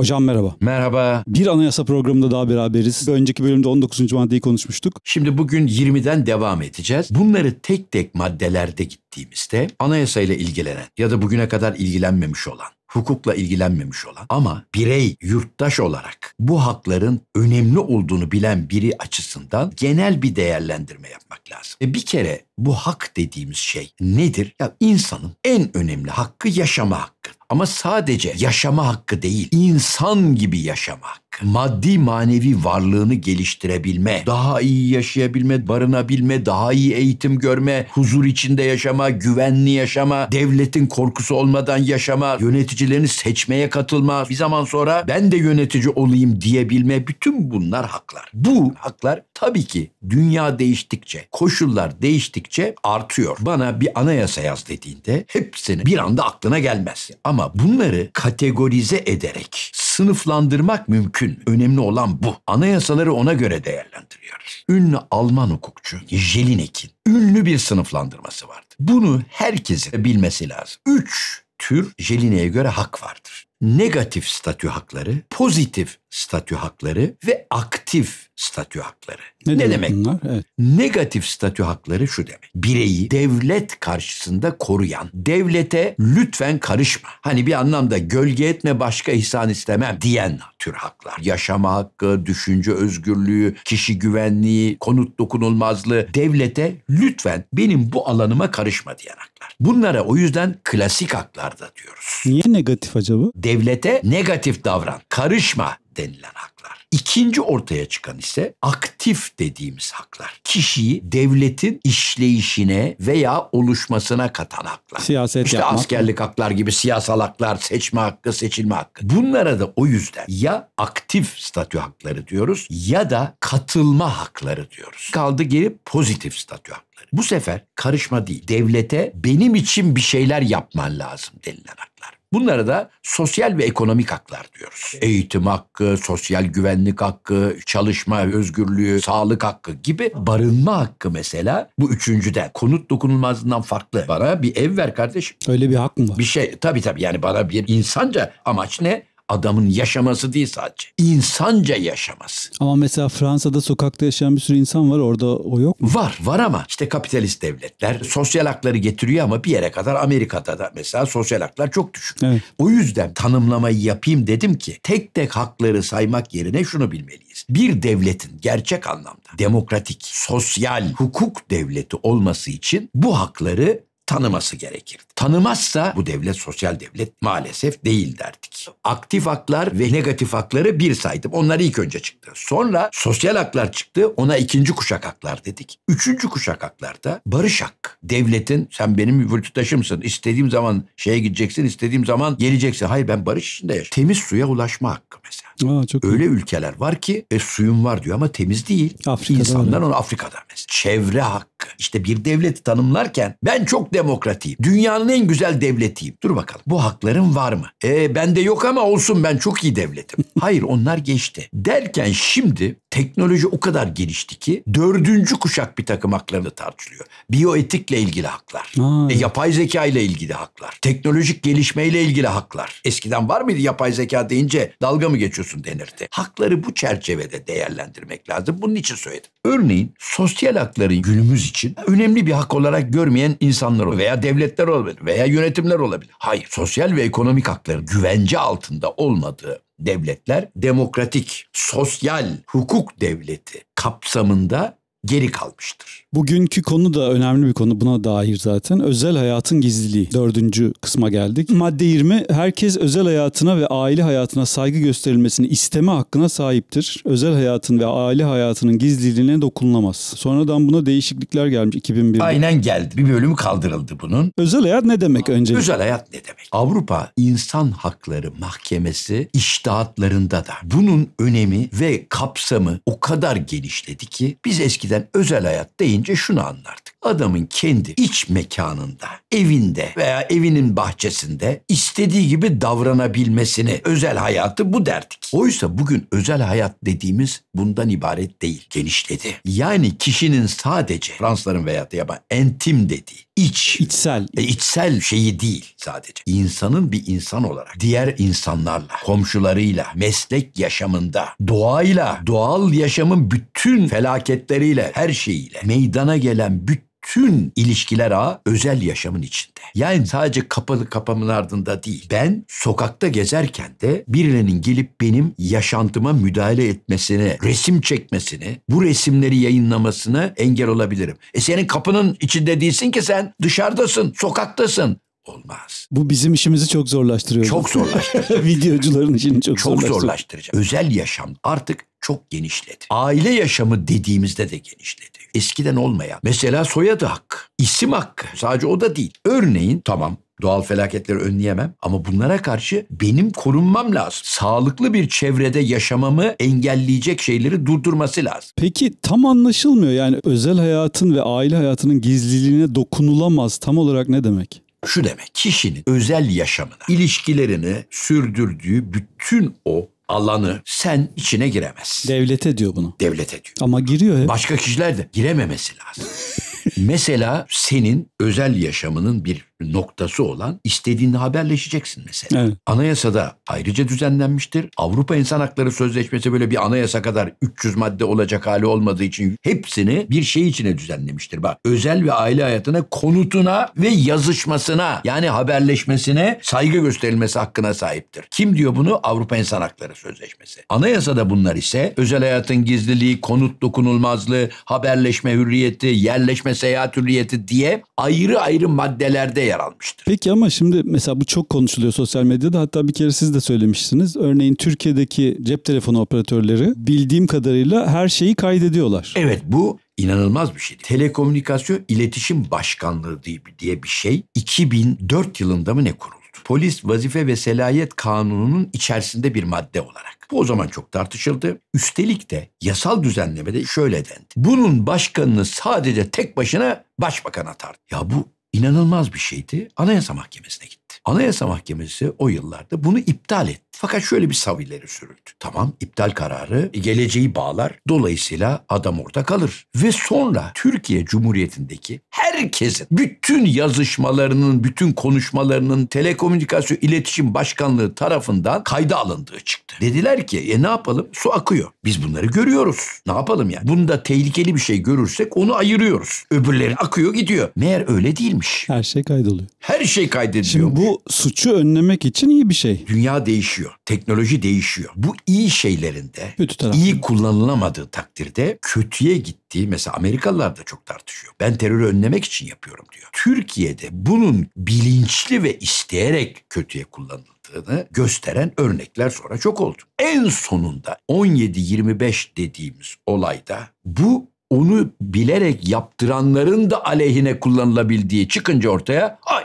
Hocam merhaba. Merhaba. Bir anayasa programında daha beraberiz. Önceki bölümde 19. maddeyi konuşmuştuk. Şimdi bugün 20'den devam edeceğiz. Bunları tek tek maddelerde gittiğimizde anayasayla ilgilenen ya da bugüne kadar ilgilenmemiş olan hukukla ilgilenmemiş olan ama birey, yurttaş olarak bu hakların önemli olduğunu bilen biri açısından genel bir değerlendirme yapmak lazım. E bir kere bu hak dediğimiz şey nedir? Ya insanın en önemli hakkı yaşama hakkı. Ama sadece yaşama hakkı değil, insan gibi yaşama hakkı maddi manevi varlığını geliştirebilme, daha iyi yaşayabilme, barınabilme, daha iyi eğitim görme, huzur içinde yaşama, güvenli yaşama, devletin korkusu olmadan yaşama, yöneticilerini seçmeye katılma, bir zaman sonra ben de yönetici olayım diyebilme bütün bunlar haklar. Bu haklar tabii ki dünya değiştikçe, koşullar değiştikçe artıyor. Bana bir anayasa yaz dediğinde hepsini bir anda aklına gelmez. Ama bunları kategorize ederek sınıflandırmak mümkün. Önemli olan bu. Anayasaları ona göre değerlendiriyoruz. Ünlü Alman hukukçu Jelinek'in ünlü bir sınıflandırması vardı. Bunu herkesin bilmesi lazım. Üç tür Jeline'ye göre hak vardır negatif statü hakları, pozitif statü hakları ve aktif statü hakları. Ne, ne demek? Bunlar? Evet. Negatif statü hakları şu demek. Bireyi devlet karşısında koruyan, devlete lütfen karışma. Hani bir anlamda gölge etme başka ihsan istemem diyen tür haklar. Yaşama hakkı, düşünce özgürlüğü, kişi güvenliği, konut dokunulmazlığı. Devlete lütfen benim bu alanıma karışma diyen hak haklar. Bunlara o yüzden klasik haklar da diyoruz. Niye negatif acaba? Devlete negatif davran, karışma denilen haklar. İkinci ortaya çıkan ise aktif dediğimiz haklar. Kişiyi devletin işleyişine veya oluşmasına katan haklar. Siyaset işte yapmak. askerlik haklar gibi siyasal haklar, seçme hakkı, seçilme hakkı. Bunlara da o yüzden ya aktif statü hakları diyoruz ya da katılma hakları diyoruz. Kaldı geri pozitif statü hakları. Bu sefer karışma değil, devlete benim için bir şeyler yapman lazım denilen haklar. Bunlara da sosyal ve ekonomik haklar diyoruz. Eğitim hakkı, sosyal güvenlik hakkı, çalışma özgürlüğü, sağlık hakkı gibi barınma hakkı mesela bu üçüncüde. Konut dokunulmazlığından farklı. Bana bir ev ver kardeşim. Öyle bir hak mı var? Bir şey tabii tabii yani bana bir insanca amaç ne? adamın yaşaması değil sadece. İnsanca yaşaması. Ama mesela Fransa'da sokakta yaşayan bir sürü insan var. Orada o yok mu? Var. Var ama işte kapitalist devletler sosyal hakları getiriyor ama bir yere kadar Amerika'da da mesela sosyal haklar çok düşük. Evet. O yüzden tanımlamayı yapayım dedim ki tek tek hakları saymak yerine şunu bilmeliyiz. Bir devletin gerçek anlamda demokratik, sosyal, hukuk devleti olması için bu hakları tanıması gerekir. Tanımazsa bu devlet sosyal devlet maalesef değil derdik. Aktif haklar ve negatif hakları bir saydım. Onlar ilk önce çıktı. Sonra sosyal haklar çıktı. Ona ikinci kuşak haklar dedik. Üçüncü kuşak haklarda barış hakkı. Devletin sen benim vürtütaşımsın. İstediğim zaman şeye gideceksin, istediğim zaman geleceksin. Hayır ben barış içinde yaşıyorum. Temiz suya ulaşma hakkı mesela. Aa, çok Öyle iyi. ülkeler var ki e, suyum var diyor ama temiz değil. Afrika'da İnsanlar öyle. onu Afrika'da mesela. Çevre hakkı hakkı. İşte bir devleti tanımlarken ben çok demokratiyim. Dünyanın en güzel devletiyim. Dur bakalım bu hakların var mı? E de yok ama olsun ben çok iyi devletim. Hayır onlar geçti. Derken şimdi teknoloji o kadar gelişti ki dördüncü kuşak bir takım haklarını tartışılıyor. Biyoetikle ilgili haklar. E, yapay zeka ile ilgili haklar. Teknolojik gelişmeyle ilgili haklar. Eskiden var mıydı yapay zeka deyince dalga mı geçiyorsun denirdi. Hakları bu çerçevede değerlendirmek lazım. Bunun için söyledim. Örneğin sosyal hakların günümüz için önemli bir hak olarak görmeyen insanlar olabilir. Veya devletler olabilir. Veya yönetimler olabilir. Hayır. Sosyal ve ekonomik hakların güvence altında olmadığı devletler demokratik, sosyal hukuk devleti kapsamında geri kalmıştır. Bugünkü konu da önemli bir konu buna dair zaten. Özel hayatın gizliliği. Dördüncü kısma geldik. Madde 20. Herkes özel hayatına ve aile hayatına saygı gösterilmesini isteme hakkına sahiptir. Özel hayatın ve aile hayatının gizliliğine dokunulamaz. Sonradan buna değişiklikler gelmiş 2001'de. Aynen geldi. Bir bölümü kaldırıldı bunun. Özel hayat ne demek önce? Özel hayat ne demek? Avrupa İnsan Hakları Mahkemesi iştahatlarında da bunun önemi ve kapsamı o kadar genişledi ki biz eskiden Eskiden özel hayat deyince şunu anlardık adamın kendi iç mekanında, evinde veya evinin bahçesinde istediği gibi davranabilmesini, özel hayatı bu derdik. Oysa bugün özel hayat dediğimiz bundan ibaret değil, genişledi. Yani kişinin sadece Fransların veya da entim dediği, iç, içsel, e, içsel şeyi değil sadece. İnsanın bir insan olarak diğer insanlarla, komşularıyla, meslek yaşamında, doğayla, doğal yaşamın bütün felaketleriyle, her şeyiyle meydana gelen bütün bütün ilişkiler ağı özel yaşamın içinde. Yani sadece kapalı kapamın ardında değil. Ben sokakta gezerken de birilerinin gelip benim yaşantıma müdahale etmesini, resim çekmesini, bu resimleri yayınlamasını engel olabilirim. E senin kapının içinde değilsin ki sen dışarıdasın, sokaktasın olmaz. Bu bizim işimizi çok zorlaştırıyor. Çok zorlaştıracak. Videocuların işini çok, çok zorlaştıracak. Özel yaşam artık çok genişledi. Aile yaşamı dediğimizde de genişledi. Eskiden olmayan. Mesela soyadı hakkı, isim hakkı. Sadece o da değil. Örneğin tamam doğal felaketleri önleyemem ama bunlara karşı benim korunmam lazım. Sağlıklı bir çevrede yaşamamı engelleyecek şeyleri durdurması lazım. Peki tam anlaşılmıyor yani özel hayatın ve aile hayatının gizliliğine dokunulamaz tam olarak ne demek? şu demek. Kişinin özel yaşamına, ilişkilerini sürdürdüğü bütün o alanı sen içine giremezsin. Devlete diyor bunu. Devlete diyor. Ama giriyor hep. Başka kişiler de girememesi lazım. Mesela senin özel yaşamının bir noktası olan istediğinde haberleşeceksin mesela. Evet. Anayasada ayrıca düzenlenmiştir. Avrupa İnsan Hakları Sözleşmesi böyle bir anayasa kadar 300 madde olacak hali olmadığı için hepsini bir şey içine düzenlemiştir. Bak özel ve aile hayatına konutuna ve yazışmasına yani haberleşmesine saygı gösterilmesi hakkına sahiptir. Kim diyor bunu? Avrupa İnsan Hakları Sözleşmesi. Anayasada bunlar ise özel hayatın gizliliği, konut dokunulmazlığı, haberleşme hürriyeti, yerleşme seyahat hürriyeti diye ayrı ayrı maddelerde yer almıştır. Peki ama şimdi mesela bu çok konuşuluyor sosyal medyada. Hatta bir kere siz de söylemiştiniz. Örneğin Türkiye'deki cep telefonu operatörleri bildiğim kadarıyla her şeyi kaydediyorlar. Evet bu inanılmaz bir şey. Telekomünikasyon İletişim Başkanlığı diye bir şey 2004 yılında mı ne kuruldu? Polis vazife ve selayet kanununun içerisinde bir madde olarak. Bu o zaman çok tartışıldı. Üstelik de yasal düzenlemede şöyle dendi. Bunun başkanını sadece tek başına başbakan atar. Ya bu inanılmaz bir şeydi. Anayasa Mahkemesi'ne gitti. Anayasa Mahkemesi o yıllarda bunu iptal etti. Fakat şöyle bir sav ileri sürüldü. Tamam iptal kararı geleceği bağlar. Dolayısıyla adam orada kalır. Ve sonra Türkiye Cumhuriyeti'ndeki herkesin bütün yazışmalarının, bütün konuşmalarının Telekomünikasyon İletişim Başkanlığı tarafından kayda alındığı çıktı. Dediler ki e ne yapalım? Su akıyor. Biz bunları görüyoruz. Ne yapalım yani? Bunda tehlikeli bir şey görürsek onu ayırıyoruz. Öbürleri akıyor gidiyor. Meğer öyle değilmiş. Her şey kaydoluyor. Her şey kaydediliyor. Şimdi bu suçu önlemek için iyi bir şey. Dünya değişiyor değişiyor. Teknoloji değişiyor. Bu iyi şeylerinde Kötü iyi kullanılamadığı takdirde kötüye gittiği mesela Amerikalılar da çok tartışıyor. Ben terörü önlemek için yapıyorum diyor. Türkiye'de bunun bilinçli ve isteyerek kötüye kullanıldığı gösteren örnekler sonra çok oldu. En sonunda 17-25 dediğimiz olayda bu onu bilerek yaptıranların da aleyhine kullanılabildiği çıkınca ortaya ay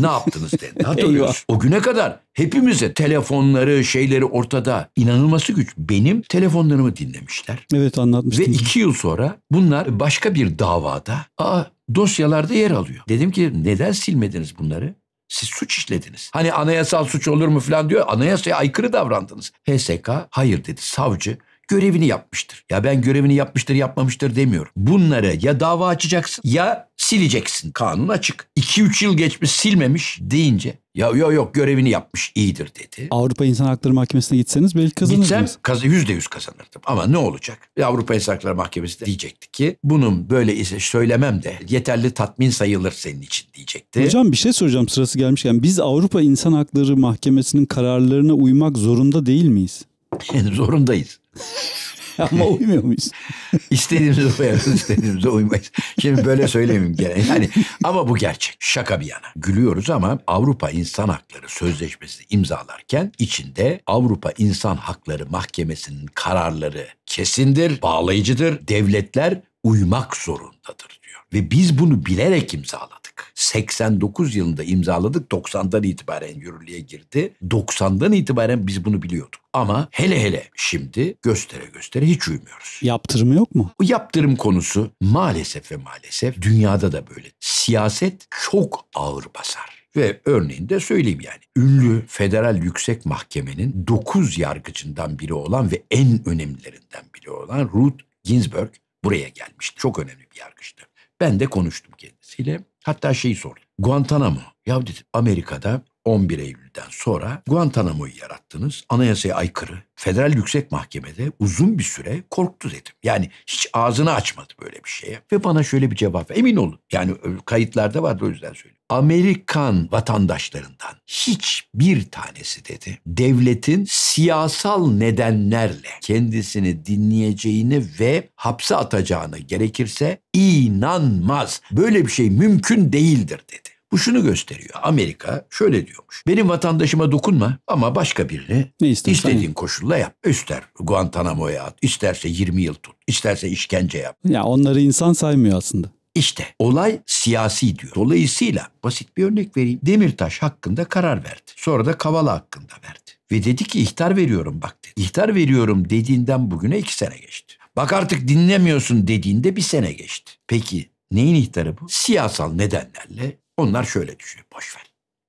ne yaptınız dedi. Hatırlıyoruz. o güne kadar hepimize telefonları, şeyleri ortada. inanılması güç. Benim telefonlarımı dinlemişler. Evet anlatmıştım. Ve iki yıl sonra bunlar başka bir davada aa, dosyalarda yer alıyor. Dedim ki neden silmediniz bunları? Siz suç işlediniz. Hani anayasal suç olur mu falan diyor. Anayasaya aykırı davrandınız. HSK hayır dedi. Savcı görevini yapmıştır. Ya ben görevini yapmıştır yapmamıştır demiyorum. Bunları ya dava açacaksın ya sileceksin. Kanun açık. 2-3 yıl geçmiş silmemiş deyince ya yok yok görevini yapmış iyidir dedi. Avrupa İnsan Hakları Mahkemesi'ne gitseniz belki kazanırdınız. Gitsem yüzde yüz kazanırdım ama ne olacak? Avrupa İnsan Hakları Mahkemesi de diyecekti ki bunun böyle ise söylemem de yeterli tatmin sayılır senin için diyecekti. Hocam bir şey soracağım sırası gelmişken biz Avrupa İnsan Hakları Mahkemesi'nin kararlarına uymak zorunda değil miyiz? Zorundayız. Ama uymuyor muyuz? istediğimize uyarız, istediğimize uymayız. Şimdi böyle söylemeyeyim gene. Yani ama bu gerçek. Şaka bir yana. Gülüyoruz ama Avrupa İnsan Hakları Sözleşmesi imzalarken içinde Avrupa İnsan Hakları Mahkemesi'nin kararları kesindir, bağlayıcıdır. Devletler uymak zorundadır ve biz bunu bilerek imzaladık. 89 yılında imzaladık. 90'dan itibaren yürürlüğe girdi. 90'dan itibaren biz bunu biliyorduk. Ama hele hele şimdi göstere göstere hiç uymuyoruz. Yaptırım yok mu? Bu yaptırım konusu maalesef ve maalesef dünyada da böyle. Siyaset çok ağır basar. Ve örneğin de söyleyeyim yani. Ünlü Federal Yüksek Mahkemenin 9 yargıcından biri olan ve en önemlilerinden biri olan Ruth Ginsburg buraya gelmiş. Çok önemli bir yargıçtı. Ben de konuştum kendisiyle. Hatta şeyi sordum. Guantanamo. Ya dedim Amerika'da 11 Eylül edildikten sonra Guantanamo'yu yarattınız. Anayasaya aykırı. Federal Yüksek Mahkemede uzun bir süre korktu dedim. Yani hiç ağzını açmadı böyle bir şeye. Ve bana şöyle bir cevap Emin olun. Yani e, kayıtlarda vardı o yüzden söylüyorum. Amerikan vatandaşlarından hiçbir tanesi dedi devletin siyasal nedenlerle kendisini dinleyeceğini ve hapse atacağını gerekirse inanmaz. Böyle bir şey mümkün değildir dedi. Bu şunu gösteriyor. Amerika şöyle diyormuş. Benim vatandaşıma dokunma ama başka birini ne istediğin koşulla yap. İster Guantanamo'ya at, isterse 20 yıl tut, isterse işkence yap. Ya onları insan saymıyor aslında. İşte olay siyasi diyor. Dolayısıyla basit bir örnek vereyim. Demirtaş hakkında karar verdi. Sonra da Kavala hakkında verdi. Ve dedi ki ihtar veriyorum bak dedi. İhtar veriyorum dediğinden bugüne iki sene geçti. Bak artık dinlemiyorsun dediğinde bir sene geçti. Peki neyin ihtarı bu? Siyasal nedenlerle onlar şöyle düşünüyor. Boşver.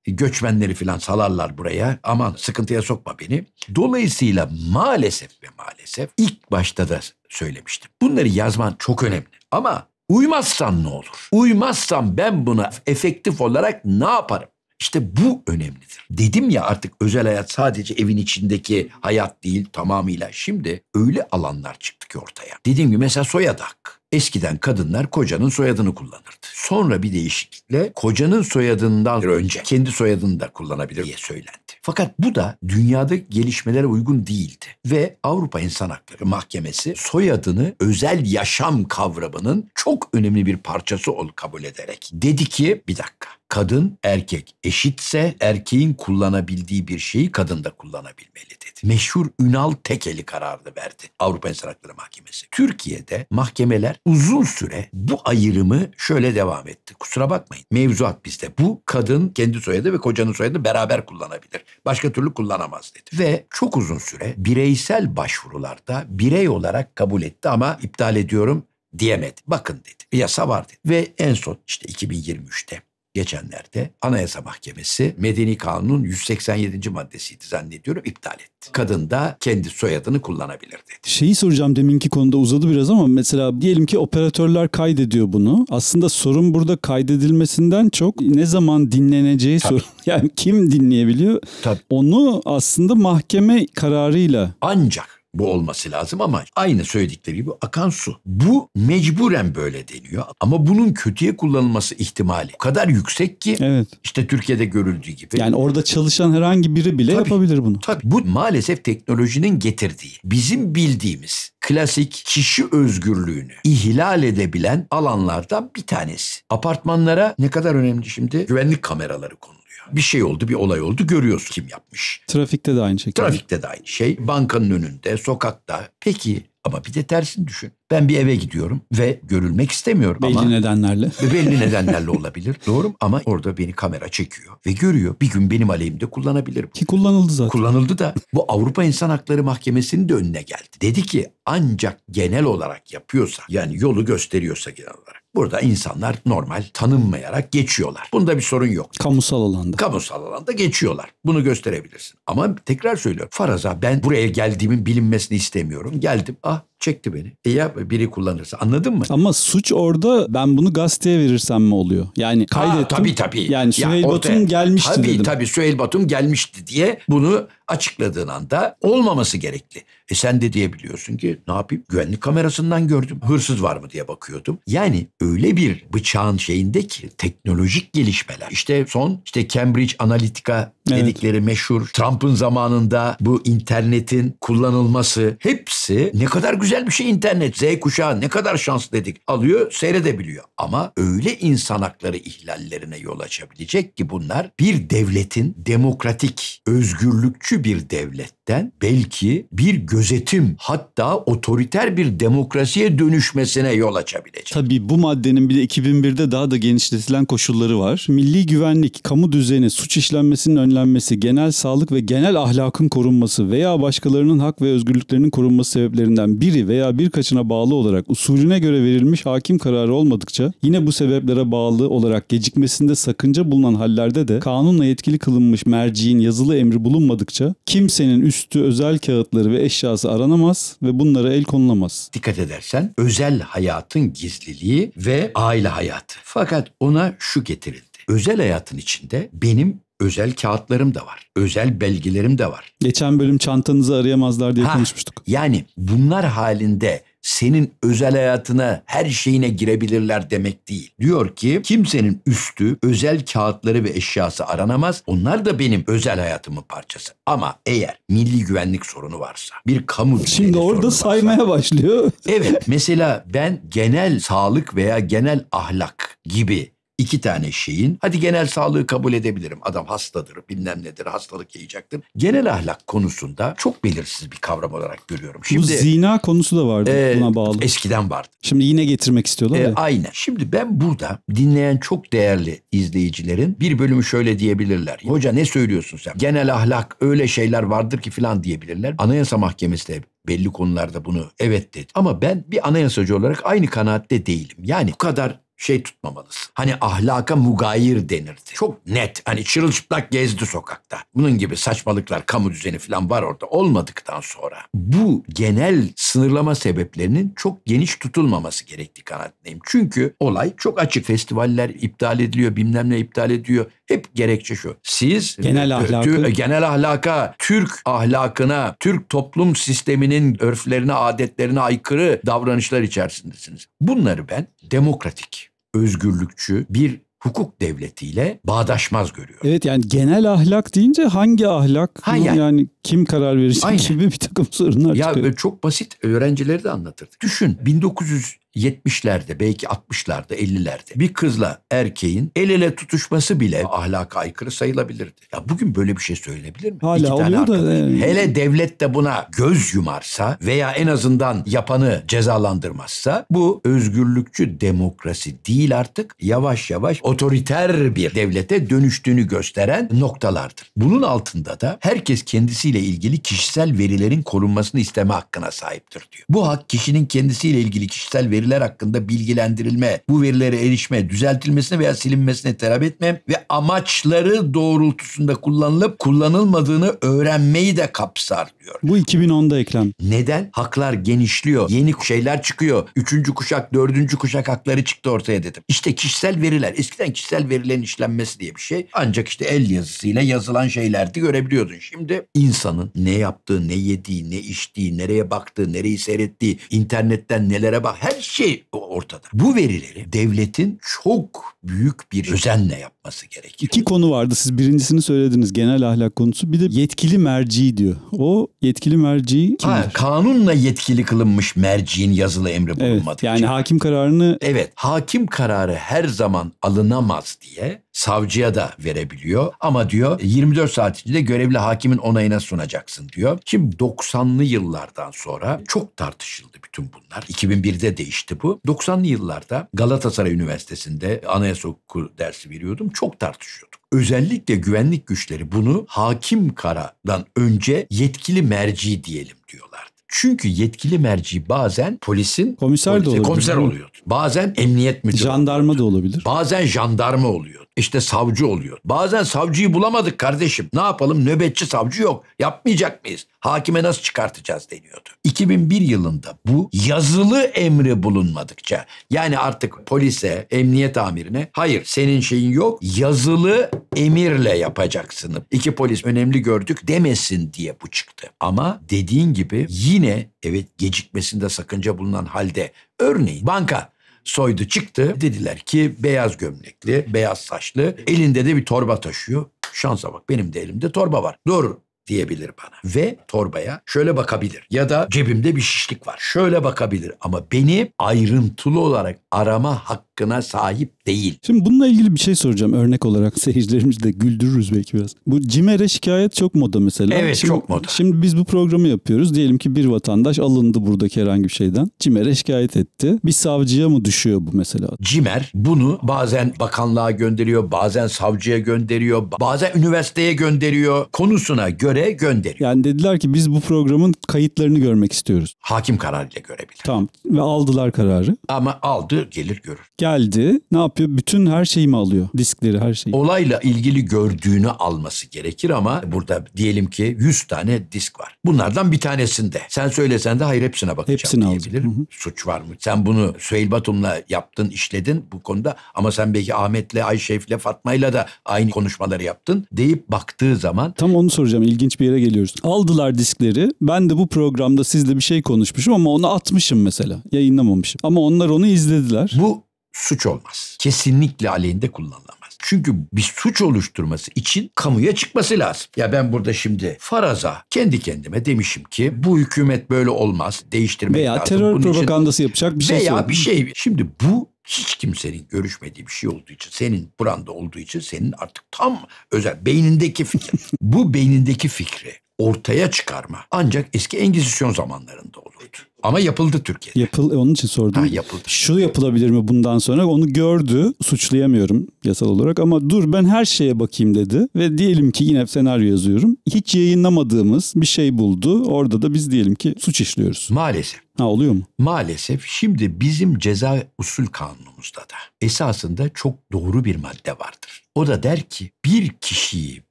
E, göçmenleri falan salarlar buraya. Aman sıkıntıya sokma beni. Dolayısıyla maalesef ve maalesef ilk başta da söylemiştim. Bunları yazman çok önemli. Ama uymazsan ne olur? Uymazsan ben buna efektif olarak ne yaparım? İşte bu önemlidir. Dedim ya artık özel hayat sadece evin içindeki hayat değil tamamıyla. Şimdi öyle alanlar çıktı ki ortaya. Dediğim gibi mesela soyad hakkı. Eskiden kadınlar kocanın soyadını kullanırdı. Sonra bir değişiklikle kocanın soyadından önce kendi soyadını da kullanabilir diye söylendi. Fakat bu da dünyada gelişmelere uygun değildi ve Avrupa İnsan Hakları Mahkemesi soyadını özel yaşam kavramının çok önemli bir parçası ol kabul ederek dedi ki bir dakika kadın erkek eşitse erkeğin kullanabildiği bir şeyi kadın da kullanabilmeli dedi. Meşhur Ünal Tekeli kararını verdi Avrupa İnsan Hakları Mahkemesi. Türkiye'de mahkemeler uzun süre bu ayrımı şöyle devam etti. Kusura bakmayın. Mevzuat bizde. Bu kadın kendi soyadı ve kocanın soyadını beraber kullanabilir. Başka türlü kullanamaz dedi. Ve çok uzun süre bireysel başvurularda birey olarak kabul etti ama iptal ediyorum diyemedi. Bakın dedi. Bir yasa var dedi. Ve en son işte 2023'te geçenlerde Anayasa Mahkemesi Medeni Kanun'un 187. maddesiydi zannediyorum iptal etti. Kadın da kendi soyadını kullanabilirdi. Şeyi soracağım deminki konuda uzadı biraz ama mesela diyelim ki operatörler kaydediyor bunu. Aslında sorun burada kaydedilmesinden çok ne zaman dinleneceği Tabii. sorun. Yani kim dinleyebiliyor? Tabii. Onu aslında mahkeme kararıyla. Ancak bu olması lazım ama aynı söyledikleri gibi akan su. Bu mecburen böyle deniyor ama bunun kötüye kullanılması ihtimali o kadar yüksek ki evet. işte Türkiye'de görüldüğü gibi. Yani orada çalışan herhangi biri bile tabii, yapabilir bunu. Tabii bu maalesef teknolojinin getirdiği bizim bildiğimiz klasik kişi özgürlüğünü ihlal edebilen alanlardan bir tanesi. Apartmanlara ne kadar önemli şimdi güvenlik kameraları konu bir şey oldu, bir olay oldu. Görüyoruz kim yapmış. Trafikte de aynı şekilde. Trafikte de aynı şey. Bankanın önünde, sokakta. Peki ama bir de tersini düşün. Ben bir eve gidiyorum ve görülmek istemiyorum. Belli ama, nedenlerle. Belli nedenlerle olabilir. Doğru ama orada beni kamera çekiyor ve görüyor. Bir gün benim aleyhimde kullanabilirim. Ki kullanıldı zaten. Kullanıldı da bu Avrupa İnsan Hakları Mahkemesi'nin de önüne geldi. Dedi ki ancak genel olarak yapıyorsa yani yolu gösteriyorsa genel olarak. Burada insanlar normal tanınmayarak geçiyorlar. Bunda bir sorun yok. Kamusal alanda. Kamusal alanda geçiyorlar. Bunu gösterebilirsin. Ama tekrar söylüyorum. Faraza ben buraya geldiğimin bilinmesini istemiyorum. Geldim. Ah Çekti beni. E ya biri kullanırsa anladın mı? Ama suç orada ben bunu gazeteye verirsem mi oluyor? Yani kaydettim. Ha, tabii tabii. Yani Süheyl ya, Batum gelmişti tabii, dedim. Tabii tabii Süheyl Batum gelmişti diye bunu açıkladığın anda olmaması gerekli. E sen de diyebiliyorsun ki ne yapayım güvenlik kamerasından gördüm hırsız var mı diye bakıyordum. Yani öyle bir bıçağın şeyinde ki teknolojik gelişmeler İşte son işte Cambridge Analytica evet. dedikleri meşhur Trump'ın zamanında bu internetin kullanılması hepsi ne kadar güzel güzel bir şey internet. Z kuşağı ne kadar şans dedik alıyor seyredebiliyor. Ama öyle insan hakları ihlallerine yol açabilecek ki bunlar bir devletin demokratik, özgürlükçü bir devletten belki bir gözetim hatta otoriter bir demokrasiye dönüşmesine yol açabilecek. Tabii bu maddenin bir de 2001'de daha da genişletilen koşulları var. Milli güvenlik, kamu düzeni, suç işlenmesinin önlenmesi, genel sağlık ve genel ahlakın korunması veya başkalarının hak ve özgürlüklerinin korunması sebeplerinden biri biri veya birkaçına bağlı olarak usulüne göre verilmiş hakim kararı olmadıkça yine bu sebeplere bağlı olarak gecikmesinde sakınca bulunan hallerde de kanunla yetkili kılınmış merciğin yazılı emri bulunmadıkça kimsenin üstü özel kağıtları ve eşyası aranamaz ve bunlara el konulamaz. Dikkat edersen özel hayatın gizliliği ve aile hayatı. Fakat ona şu getirildi özel hayatın içinde benim Özel kağıtlarım da var. Özel belgelerim de var. Geçen bölüm çantanızı arayamazlar diye ha, konuşmuştuk. Yani bunlar halinde senin özel hayatına her şeyine girebilirler demek değil. Diyor ki kimsenin üstü özel kağıtları ve eşyası aranamaz. Onlar da benim özel hayatımın parçası. Ama eğer milli güvenlik sorunu varsa bir kamu Şimdi orada saymaya varsa, başlıyor. evet mesela ben genel sağlık veya genel ahlak gibi iki tane şeyin hadi genel sağlığı kabul edebilirim. Adam hastadır bilmem nedir hastalık yayacaktır. Genel ahlak konusunda çok belirsiz bir kavram olarak görüyorum. Şimdi, Bu zina konusu da vardı e, buna bağlı. Eskiden vardı. Şimdi yine getirmek istiyorlar e, Aynen. Şimdi ben burada dinleyen çok değerli izleyicilerin bir bölümü şöyle diyebilirler. Hoca ne söylüyorsun sen? Genel ahlak öyle şeyler vardır ki filan diyebilirler. Anayasa Mahkemesi de belli konularda bunu evet dedi. Ama ben bir anayasacı olarak aynı kanaatte değilim. Yani bu kadar şey tutmamalısın. Hani ahlaka mugayir denirdi. Çok net. Hani çırılçıplak gezdi sokakta. Bunun gibi saçmalıklar, kamu düzeni falan var orada olmadıktan sonra. Bu genel sınırlama sebeplerinin çok geniş tutulmaması gerektiği kanaatindeyim. Çünkü olay çok açık. Festivaller iptal ediliyor, bilmem ne iptal ediyor. Hep gerekçe şu. Siz genel e, ahlakı, e, genel ahlaka, Türk ahlakına, Türk toplum sisteminin örflerine, adetlerine aykırı davranışlar içerisindesiniz. Bunları ben demokratik özgürlükçü bir hukuk devletiyle bağdaşmaz görüyor. Evet yani genel ahlak deyince hangi ahlak? Ha, yani, yani kim karar verecek Aynen. gibi bir takım sorunlar ya, çıkıyor. Çok basit öğrencileri de anlatırdık. Düşün 1970'lerde belki 60'larda 50'lerde bir kızla erkeğin el ele tutuşması bile ahlaka aykırı sayılabilirdi. Ya bugün böyle bir şey söylenebilir mi? Hala İki oluyor da. Yani. Hele devlet de buna göz yumarsa veya en azından yapanı cezalandırmazsa bu özgürlükçü demokrasi değil artık yavaş yavaş otoriter bir devlete dönüştüğünü gösteren noktalardır. Bunun altında da herkes kendisiyle kendisiyle ilgili kişisel verilerin korunmasını isteme hakkına sahiptir diyor. Bu hak kişinin kendisiyle ilgili kişisel veriler hakkında bilgilendirilme, bu verilere erişme, düzeltilmesine veya silinmesine talep etme ve amaçları doğrultusunda kullanılıp kullanılmadığını öğrenmeyi de kapsar oluyor. Bu 2010'da eklen. Neden? Haklar genişliyor. Yeni şeyler çıkıyor. Üçüncü kuşak, dördüncü kuşak hakları çıktı ortaya dedim. İşte kişisel veriler. Eskiden kişisel verilerin işlenmesi diye bir şey. Ancak işte el yazısıyla yazılan şeylerdi görebiliyordun. Şimdi insanın ne yaptığı, ne yediği, ne içtiği, nereye baktığı, nereyi seyrettiği, internetten nelere bak her şey ortada. Bu verileri devletin çok büyük bir özenle yaptığı yapması gerekiyor. İki konu vardı siz birincisini söylediniz genel ahlak konusu bir de yetkili merci diyor. O yetkili merci kimdir? Ha, kanunla yetkili kılınmış merciğin yazılı emri bulunmadı. Evet, yani için. hakim kararını... Evet hakim kararı her zaman alınamaz diye savcıya da verebiliyor. Ama diyor 24 saat içinde görevli hakimin onayına sunacaksın diyor. Şimdi 90'lı yıllardan sonra çok tartışıldı bütün bunlar. 2001'de değişti bu. 90'lı yıllarda Galatasaray Üniversitesi'nde anayasa hukuku dersi veriyordum çok tartışıyorduk. Özellikle güvenlik güçleri bunu hakim karadan önce yetkili merci diyelim diyorlardı. Çünkü yetkili merci bazen polisin komiser polise, de olabilir. Komiser oluyordu. Bazen emniyet müdürü. Jandarma oluyordu. da olabilir. Bazen jandarma oluyordu işte savcı oluyor. Bazen savcıyı bulamadık kardeşim. Ne yapalım nöbetçi savcı yok. Yapmayacak mıyız? Hakime nasıl çıkartacağız deniyordu. 2001 yılında bu yazılı emri bulunmadıkça yani artık polise, emniyet amirine hayır senin şeyin yok yazılı emirle yapacaksın. İki polis önemli gördük demesin diye bu çıktı. Ama dediğin gibi yine evet gecikmesinde sakınca bulunan halde örneğin banka soydu çıktı. Dediler ki beyaz gömlekli, beyaz saçlı, elinde de bir torba taşıyor. Şansa bak benim de elimde torba var. Dur diyebilir bana. Ve torbaya şöyle bakabilir. Ya da cebimde bir şişlik var. Şöyle bakabilir. Ama beni ayrıntılı olarak arama hakkına sahip değil. Şimdi bununla ilgili bir şey soracağım örnek olarak seyircilerimizi de güldürürüz belki biraz. Bu CİMER'e şikayet çok moda mesela. Evet şimdi, çok moda. Şimdi biz bu programı yapıyoruz. Diyelim ki bir vatandaş alındı buradaki herhangi bir şeyden. CİMER'e şikayet etti. Bir savcıya mı düşüyor bu mesela? CİMER bunu bazen bakanlığa gönderiyor, bazen savcıya gönderiyor, bazen üniversiteye gönderiyor. Konusuna göre gönderiyor. Yani dediler ki biz bu programın kayıtlarını görmek istiyoruz. Hakim kararıyla görebilir. Tamam ve aldılar kararı. Ama aldı gelir görür. Geldi ne yapıyor? yapıyor? Bütün her şeyi mi alıyor? Diskleri her şeyi. Olayla ilgili gördüğünü alması gerekir ama burada diyelim ki 100 tane disk var. Bunlardan bir tanesinde. Sen söylesen de hayır hepsine bakacağım Hepsini diyebilir. Hı hı. Suç var mı? Sen bunu Süheyl Batum'la yaptın, işledin bu konuda ama sen belki Ahmet'le, Ayşef'le, Fatma'yla da aynı konuşmaları yaptın deyip baktığı zaman. Tam onu soracağım. İlginç bir yere geliyoruz. Aldılar diskleri. Ben de bu programda sizle bir şey konuşmuşum ama onu atmışım mesela. Yayınlamamışım. Ama onlar onu izlediler. Bu suç olmaz. Kesinlikle aleyhinde kullanılamaz. Çünkü bir suç oluşturması için kamuya çıkması lazım. Ya ben burada şimdi faraza kendi kendime demişim ki bu hükümet böyle olmaz. Değiştirmek veya lazım. Veya terör Bunun propagandası için, yapacak bir şey Veya sorayım. bir şey. Şimdi bu hiç kimsenin görüşmediği bir şey olduğu için, senin buranda olduğu için senin artık tam özel beynindeki fikir. bu beynindeki fikri ortaya çıkarma ancak eski Engizisyon zamanlarında olurdu. Ama yapıldı Türkiye'de. Yapıl, e, onun için sordum. Ha, yapıldı. Şu yapılabilir mi bundan sonra? Onu gördü. Suçlayamıyorum yasal olarak ama dur ben her şeye bakayım dedi. Ve diyelim ki yine senaryo yazıyorum. Hiç yayınlamadığımız bir şey buldu. Orada da biz diyelim ki suç işliyoruz. Maalesef. Ha oluyor mu? Maalesef şimdi bizim ceza usul kanunumuzda da esasında çok doğru bir madde vardır. O da der ki bir kişiyi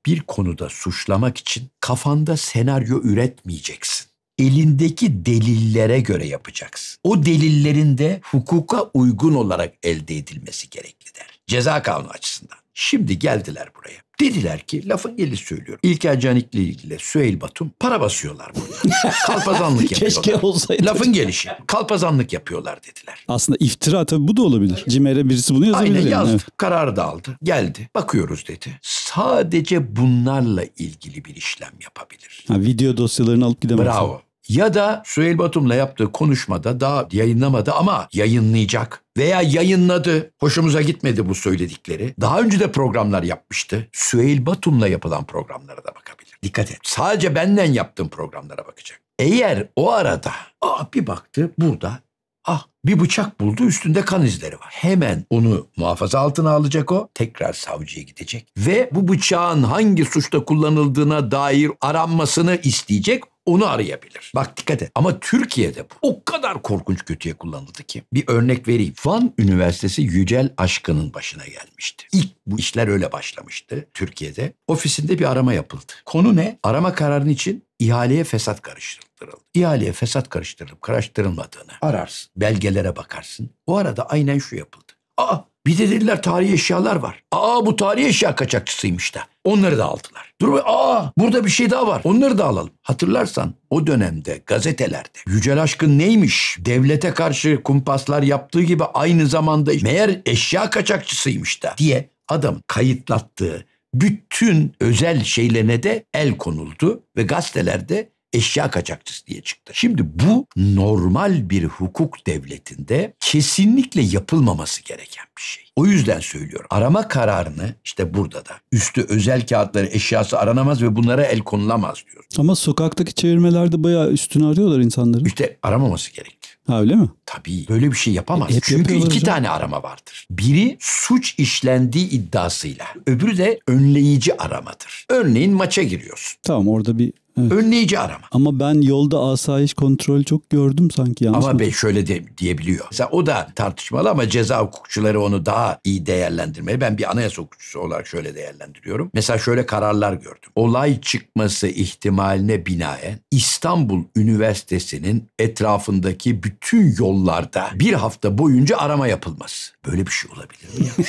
bir konuda suçlamak için kafanda senaryo üretmeyeceksin elindeki delillere göre yapacaksın. O delillerin de hukuka uygun olarak elde edilmesi gerekli der. Ceza kanunu açısından. Şimdi geldiler buraya. Dediler ki lafın geli söylüyorum. İlker Canikli ile Süheyl Batum para basıyorlar burada. Kalpazanlık yapıyorlar. Keşke olsaydı. Lafın gelişi. Kalpazanlık yapıyorlar dediler. Aslında iftira tabii bu da olabilir. Cimer'e birisi bunu yazabilir. Aynen yazdı. Evet. Kararı da aldı. Geldi. Bakıyoruz dedi. Sadece bunlarla ilgili bir işlem yapabilir. Ha, video dosyalarını alıp gidemez. Bravo ya da Süheyl Batum'la yaptığı konuşmada daha yayınlamadı ama yayınlayacak veya yayınladı. Hoşumuza gitmedi bu söyledikleri. Daha önce de programlar yapmıştı. Süheyl Batum'la yapılan programlara da bakabilir. Dikkat et. Sadece benden yaptığım programlara bakacak. Eğer o arada Aa, bir baktı burada ah bir bıçak buldu üstünde kan izleri var. Hemen onu muhafaza altına alacak o. Tekrar savcıya gidecek ve bu bıçağın hangi suçta kullanıldığına dair aranmasını isteyecek onu arayabilir. Bak dikkat et. Ama Türkiye'de bu o kadar korkunç kötüye kullanıldı ki. Bir örnek vereyim. Van Üniversitesi Yücel Aşkı'nın başına gelmişti. İlk bu işler öyle başlamıştı Türkiye'de. Ofisinde bir arama yapıldı. Konu ne? Arama kararının için ihaleye fesat karıştırıldı. İhaleye fesat karıştırılıp karıştırılmadığını ararsın. Belgelere bakarsın. O arada aynen şu yapıldı. Aa bir de dediler tarihi eşyalar var. Aa bu tarihi eşya kaçakçısıymış da. Onları da aldılar. Dur aa burada bir şey daha var. Onları da alalım. Hatırlarsan o dönemde gazetelerde Yücel Aşkın neymiş? Devlete karşı kumpaslar yaptığı gibi aynı zamanda meğer eşya kaçakçısıymış da diye adam kayıtlattığı bütün özel şeylerine de el konuldu ve gazetelerde eşya kaçakçısı diye çıktı. Şimdi bu normal bir hukuk devletinde kesinlikle yapılmaması gereken bir şey. O yüzden söylüyorum. Arama kararını işte burada da üstü özel kağıtları eşyası aranamaz ve bunlara el konulamaz diyor. Ama sokaktaki çevirmelerde bayağı üstünü arıyorlar insanların. İşte aramaması gerekti. Ha öyle mi? Tabii. Böyle bir şey yapamaz. E, Çünkü iki hocam. tane arama vardır. Biri suç işlendiği iddiasıyla. Öbürü de önleyici aramadır. Örneğin maça giriyorsun. Tamam orada bir Evet. Önleyici arama. Ama ben yolda asayiş kontrol çok gördüm sanki yanlış Ama mı? be şöyle de, diyebiliyor. Mesela o da tartışmalı ama ceza hukukçuları onu daha iyi değerlendirmeli. Ben bir anayasa hukukçusu olarak şöyle değerlendiriyorum. Mesela şöyle kararlar gördüm. Olay çıkması ihtimaline binaen İstanbul Üniversitesi'nin etrafındaki bütün yollarda bir hafta boyunca arama yapılması. Böyle bir şey olabilir mi?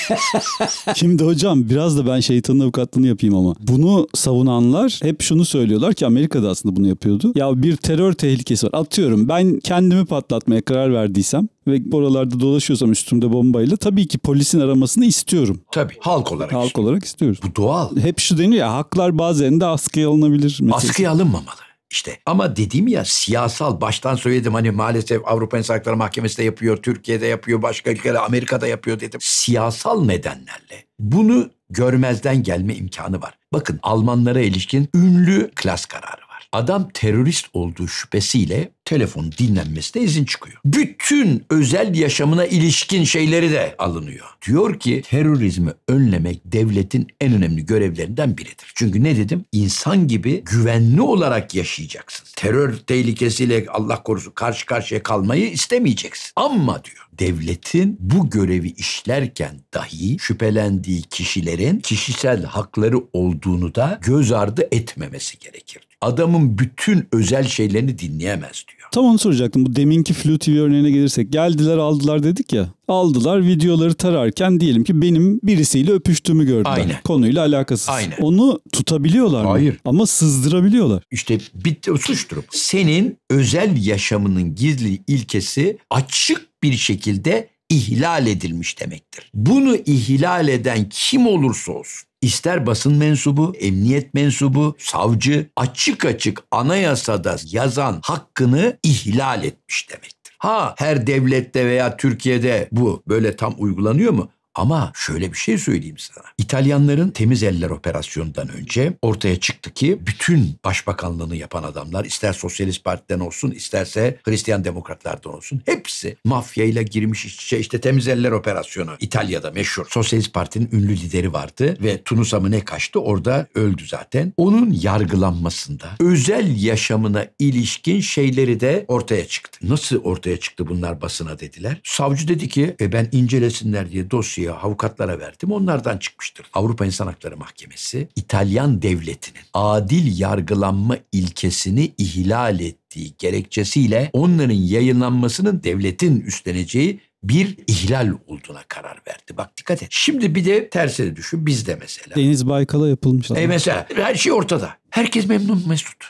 Şimdi hocam biraz da ben şeytanın avukatlığını yapayım ama. Bunu savunanlar hep şunu söylüyorlar ki Amerika'da aslında bunu yapıyordu. Ya bir terör tehlikesi var. Atıyorum ben kendimi patlatmaya karar verdiysem ve oralarda dolaşıyorsam üstümde bombayla tabii ki polisin aramasını istiyorum. Tabii halk olarak. Halk istiyorum. olarak istiyoruz. Bu doğal. Hep şu deniyor ya haklar bazen de askıya alınabilir. Meselesi. Askıya alınmamalı işte. Ama dediğim ya siyasal baştan söyledim hani maalesef Avrupa İnsan Hakları Mahkemesi de yapıyor, Türkiye'de yapıyor, başka ülkelerde Amerika'da yapıyor dedim. Siyasal nedenlerle bunu görmezden gelme imkanı var. Bakın Almanlara ilişkin ünlü klas kararı var. Adam terörist olduğu şüphesiyle telefon dinlenmesine izin çıkıyor. Bütün özel yaşamına ilişkin şeyleri de alınıyor. Diyor ki terörizmi önlemek devletin en önemli görevlerinden biridir. Çünkü ne dedim? İnsan gibi güvenli olarak yaşayacaksın. Terör tehlikesiyle Allah korusun karşı karşıya kalmayı istemeyeceksin. Ama diyor devletin bu görevi işlerken dahi şüphelendiği kişilerin kişisel hakları olduğunu da göz ardı etmemesi gerekir. Adamın bütün özel şeylerini dinleyemez diyor ya. Tam onu soracaktım. Bu deminki Flu TV örneğine gelirsek. Geldiler aldılar dedik ya. Aldılar videoları tararken diyelim ki benim birisiyle öpüştüğümü gördüler. Aynen. Konuyla alakasız. Aynen. Onu tutabiliyorlar Hayır. mı? Hayır. Ama sızdırabiliyorlar. İşte bitti suçtur. Senin özel yaşamının gizli ilkesi açık bir şekilde ihlal edilmiş demektir. Bunu ihlal eden kim olursa olsun İster basın mensubu, emniyet mensubu, savcı açık açık anayasada yazan hakkını ihlal etmiş demektir. Ha her devlette veya Türkiye'de bu böyle tam uygulanıyor mu? Ama şöyle bir şey söyleyeyim sana. İtalyanların temiz eller operasyonundan önce ortaya çıktı ki bütün başbakanlığını yapan adamlar ister Sosyalist Parti'den olsun isterse Hristiyan Demokratlardan olsun hepsi mafyayla girmiş iç içe işte temiz eller operasyonu İtalya'da meşhur. Sosyalist Parti'nin ünlü lideri vardı ve Tunus'a mı ne kaçtı orada öldü zaten. Onun yargılanmasında özel yaşamına ilişkin şeyleri de ortaya çıktı. Nasıl ortaya çıktı bunlar basına dediler. Savcı dedi ki e ben incelesinler diye dosyayı dosyayı avukatlara verdim. Onlardan çıkmıştır. Avrupa İnsan Hakları Mahkemesi İtalyan devletinin adil yargılanma ilkesini ihlal ettiği gerekçesiyle onların yayınlanmasının devletin üstleneceği bir ihlal olduğuna karar verdi. Bak dikkat et. Şimdi bir de tersini düşün bizde mesela. Deniz Baykal'a yapılmış. E mesela her şey ortada. Herkes memnun Mesut.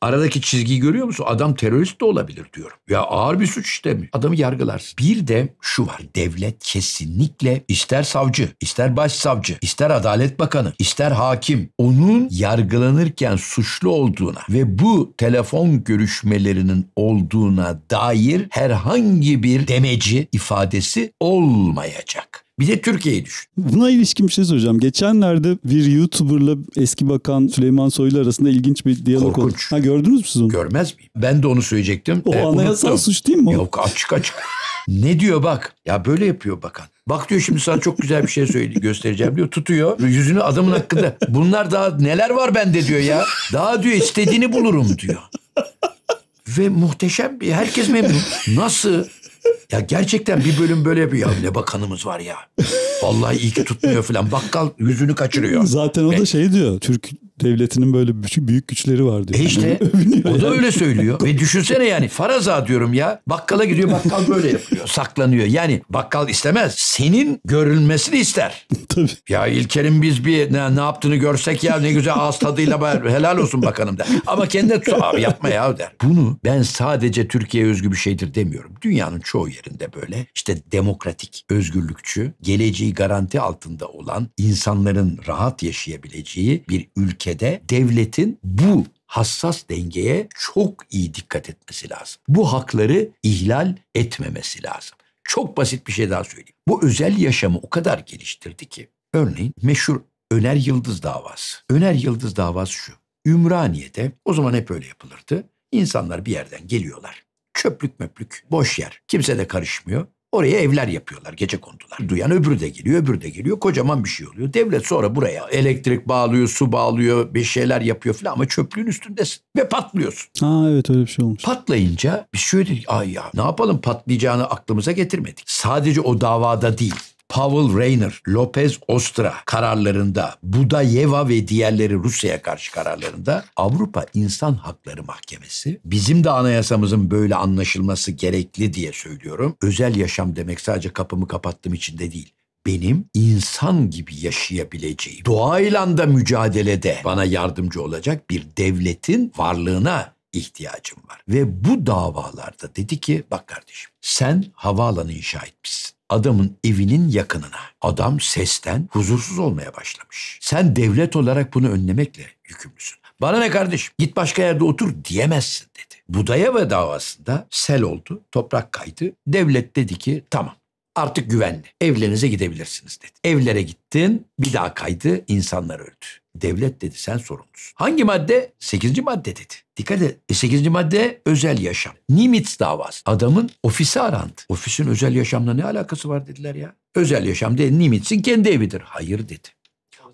Aradaki çizgiyi görüyor musun? Adam terörist de olabilir diyorum. Ya ağır bir suç mi? Adamı yargılarsın. Bir de şu var. Devlet kesinlikle ister savcı, ister başsavcı, ister adalet bakanı, ister hakim onun yargılanırken suçlu olduğuna ve bu telefon görüşmelerinin olduğuna dair herhangi bir demeci ifadesi olmayacak. Bir de Türkiye'yi düşün. Buna ilişkin bir şey soracağım. Geçenlerde bir YouTuber'la eski bakan Süleyman Soylu arasında ilginç bir diyalog Korkunç. oldu. Ha gördünüz mü siz onu? Görmez miyim? Ben de onu söyleyecektim. O ee, anayasal unuttum. suç değil mi Yok açık açık. ne diyor bak? Ya böyle yapıyor bakan. Bak diyor şimdi sana çok güzel bir şey söyleyeyim göstereceğim diyor. Tutuyor yüzünü adamın hakkında. Bunlar daha neler var bende diyor ya. Daha diyor istediğini bulurum diyor. Ve muhteşem bir herkes memnun. Nasıl? Ya gerçekten bir bölüm böyle bir Ya ne bakanımız var ya. Vallahi iyi ki tutmuyor falan. Bakkal yüzünü kaçırıyor. Zaten o da e, şey diyor. Türk devletinin böyle büyük, büyük güçleri var diyor. E işte o da öyle söylüyor. Ve düşünsene yani faraza diyorum ya. Bakkala gidiyor bakkal böyle yapıyor. Saklanıyor. Yani bakkal istemez. Senin görülmesini ister. Tabii. Ya İlker'in biz bir ne, ne yaptığını görsek ya ne güzel ağız tadıyla bari, helal olsun bakanım der. Ama kendine tut abi yapma ya der. Bunu ben sadece Türkiye'ye özgü bir şeydir demiyorum. Dünyanın çoğu yerinde böyle işte demokratik, özgürlükçü, geleceği garanti altında olan insanların rahat yaşayabileceği bir ülkede devletin bu hassas dengeye çok iyi dikkat etmesi lazım. Bu hakları ihlal etmemesi lazım. Çok basit bir şey daha söyleyeyim. Bu özel yaşamı o kadar geliştirdi ki örneğin meşhur Öner Yıldız davası. Öner Yıldız davası şu. Ümraniye'de o zaman hep öyle yapılırdı. İnsanlar bir yerden geliyorlar. Çöplük möplük, boş yer. Kimse de karışmıyor. Oraya evler yapıyorlar, gece kondular. Duyan öbürü de geliyor, öbürü de geliyor. Kocaman bir şey oluyor. Devlet sonra buraya elektrik bağlıyor, su bağlıyor, bir şeyler yapıyor falan ama çöplüğün üstündesin ve patlıyorsun. Aa evet öyle bir şey olmuş. Patlayınca bir şey dedik. Ay ya ne yapalım patlayacağını aklımıza getirmedik. Sadece o davada değil Pavel Rayner, Lopez Ostra kararlarında, Buda Yeva ve diğerleri Rusya'ya karşı kararlarında Avrupa İnsan Hakları Mahkemesi bizim de anayasamızın böyle anlaşılması gerekli diye söylüyorum. Özel yaşam demek sadece kapımı kapattım içinde değil benim insan gibi yaşayabileceğim, doğayla da mücadelede bana yardımcı olacak bir devletin varlığına ihtiyacım var. Ve bu davalarda dedi ki bak kardeşim sen havaalanı inşa etmişsin adamın evinin yakınına. Adam sesten huzursuz olmaya başlamış. Sen devlet olarak bunu önlemekle yükümlüsün. Bana ne kardeşim git başka yerde otur diyemezsin dedi. Budaya ve davasında sel oldu, toprak kaydı. Devlet dedi ki tamam artık güvenli. Evlerinize gidebilirsiniz dedi. Evlere gittin bir daha kaydı insanlar öldü. Devlet dedi sen sorumlusun. Hangi madde? Sekizinci madde dedi. Dikkat et. E 8. madde özel yaşam. Nimitz davası. Adamın ofisi arandı. Ofisin özel yaşamla ne alakası var dediler ya. Özel yaşam değil Nimitz'in kendi evidir. Hayır dedi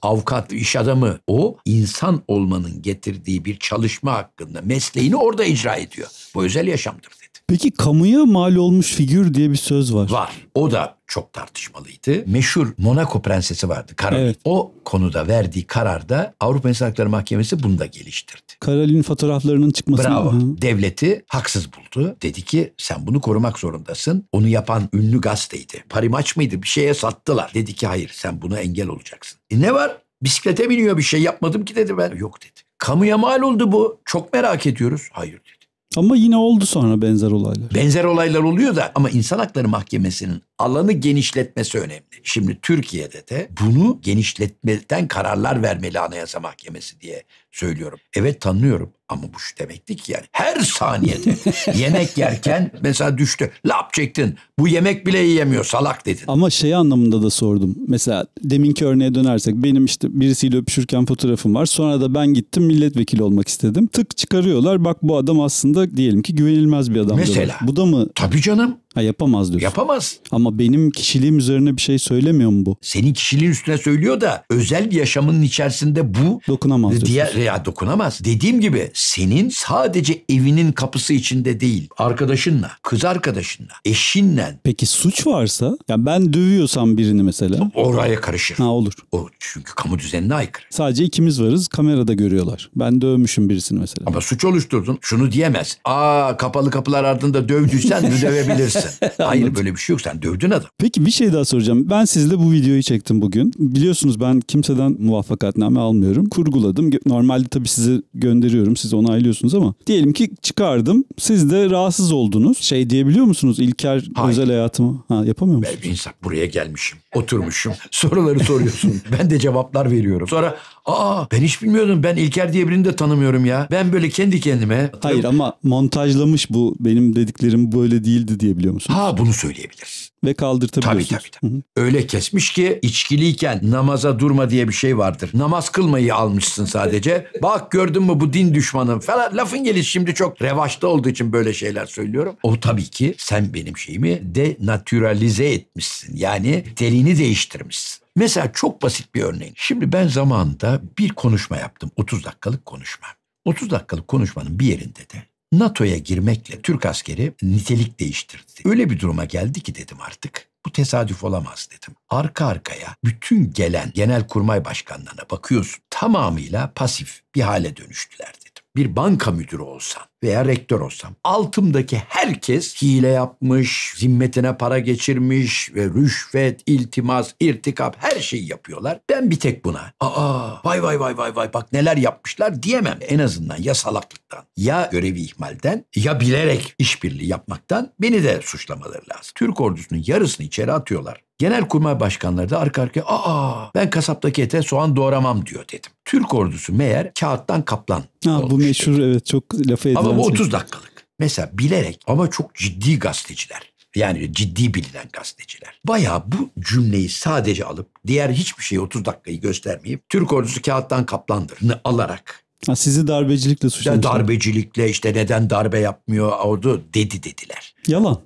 avukat, iş adamı o insan olmanın getirdiği bir çalışma hakkında mesleğini orada icra ediyor. Bu özel yaşamdır. Peki kamuya mal olmuş figür diye bir söz var. Var. O da çok tartışmalıydı. Meşhur Monaco prensesi vardı Karol. Evet. O konuda verdiği kararda Avrupa İnsan Hakları Mahkemesi bunu da geliştirdi. Karolin fotoğraflarının çıkması. Bravo. Hı. Devleti haksız buldu. Dedi ki sen bunu korumak zorundasın. Onu yapan ünlü gazeteydi. Parimaç mıydı? Bir şeye sattılar. Dedi ki hayır sen buna engel olacaksın. E ne var? Bisiklete biniyor bir şey yapmadım ki dedi ben. Yok dedi. Kamuya mal oldu bu. Çok merak ediyoruz. Hayır dedi. Ama yine oldu sonra benzer olaylar. Benzer olaylar oluyor da ama insan Hakları Mahkemesi'nin alanı genişletmesi önemli. Şimdi Türkiye'de de bunu genişletmeden kararlar vermeli Anayasa Mahkemesi diye söylüyorum. Evet tanıyorum ama bu şu demekti ki yani her saniyede yemek yerken mesela düştü. Lap çektin. Bu yemek bile yiyemiyor salak dedin. Ama şey anlamında da sordum. Mesela deminki örneğe dönersek benim işte birisiyle öpüşürken fotoğrafım var. Sonra da ben gittim milletvekili olmak istedim. Tık çıkarıyorlar. Bak bu adam aslında diyelim ki güvenilmez bir adam. Mesela. Bu da mı? Tabii canım. Ha yapamaz diyorsun. Yapamaz. Ama benim kişiliğim üzerine bir şey söylemiyor mu bu? Senin kişiliğin üstüne söylüyor da özel yaşamının içerisinde bu dokunamaz diyorsun. diğer ya dokunamaz. Dediğim gibi senin sadece evinin kapısı içinde değil, arkadaşınla, kız arkadaşınla, eşinle. Peki suç varsa ya yani ben dövüyorsam birini mesela oraya karışır. Ha olur. O çünkü kamu düzenine aykırı. Sadece ikimiz varız, kamerada görüyorlar. Ben dövmüşüm birisini mesela. Ama suç oluşturdun. Şunu diyemez. Aa kapalı kapılar ardında dövdüysen dövebilirsin sen. Hayır böyle bir şey yok sen dövdün adam. Peki bir şey daha soracağım. Ben sizle bu videoyu çektim bugün. Biliyorsunuz ben kimseden muvaffakatname almıyorum. Kurguladım. Normalde tabii size gönderiyorum. Siz onaylıyorsunuz ama diyelim ki çıkardım. Siz de rahatsız oldunuz. Şey diyebiliyor musunuz İlker Hayır. özel hayatımı? Ha yapamıyor musunuz? Ben insan buraya gelmişim. Oturmuşum. Soruları soruyorsun. ben de cevaplar veriyorum. Sonra Aa ben hiç bilmiyordum. Ben İlker diye birini de tanımıyorum ya. Ben böyle kendi kendime. Hayır ama montajlamış bu benim dediklerim böyle değildi diye biliyor musun? Ha bunu söyleyebilir. Ve kaldırtabiliyorsunuz. Tabii tabii. tabii. Öyle kesmiş ki içkiliyken namaza durma diye bir şey vardır. Namaz kılmayı almışsın sadece. Bak gördün mü bu din düşmanı falan. Lafın geliş şimdi çok revaçta olduğu için böyle şeyler söylüyorum. O tabii ki sen benim şeyimi denatüralize etmişsin. Yani telini değiştirmişsin. Mesela çok basit bir örneğin. Şimdi ben zamanda bir konuşma yaptım. 30 dakikalık konuşma. 30 dakikalık konuşmanın bir yerinde de NATO'ya girmekle Türk askeri nitelik değiştirdi. Öyle bir duruma geldi ki dedim artık. Bu tesadüf olamaz dedim. Arka arkaya bütün gelen genel kurmay başkanlarına bakıyorsun. Tamamıyla pasif bir hale dönüştüler dedim. Bir banka müdürü olsan veya rektör olsam. Altımdaki herkes hile yapmış, zimmetine para geçirmiş ve rüşvet, iltimas, irtikap her şeyi yapıyorlar. Ben bir tek buna aa vay vay vay vay vay bak neler yapmışlar diyemem. En azından ya salaklıktan ya görevi ihmalden ya bilerek işbirliği yapmaktan beni de suçlamaları lazım. Türk ordusunun yarısını içeri atıyorlar. Genelkurmay başkanları da arka arkaya aa ben kasaptaki ete soğan doğramam diyor dedim. Türk ordusu meğer kağıttan kaplan. Ha, bu meşhur dedi. evet çok lafı edilen Ama ama 30 dakikalık. Mesela bilerek ama çok ciddi gazeteciler yani ciddi bilinen gazeteciler. Bayağı bu cümleyi sadece alıp diğer hiçbir şeyi 30 dakikayı göstermeyip Türk ordusu kağıttan kaplandırını alarak Ha, sizi darbecilikle suçlamışlar. Darbecilikle işte neden darbe yapmıyor ordu dedi dediler. Yalan.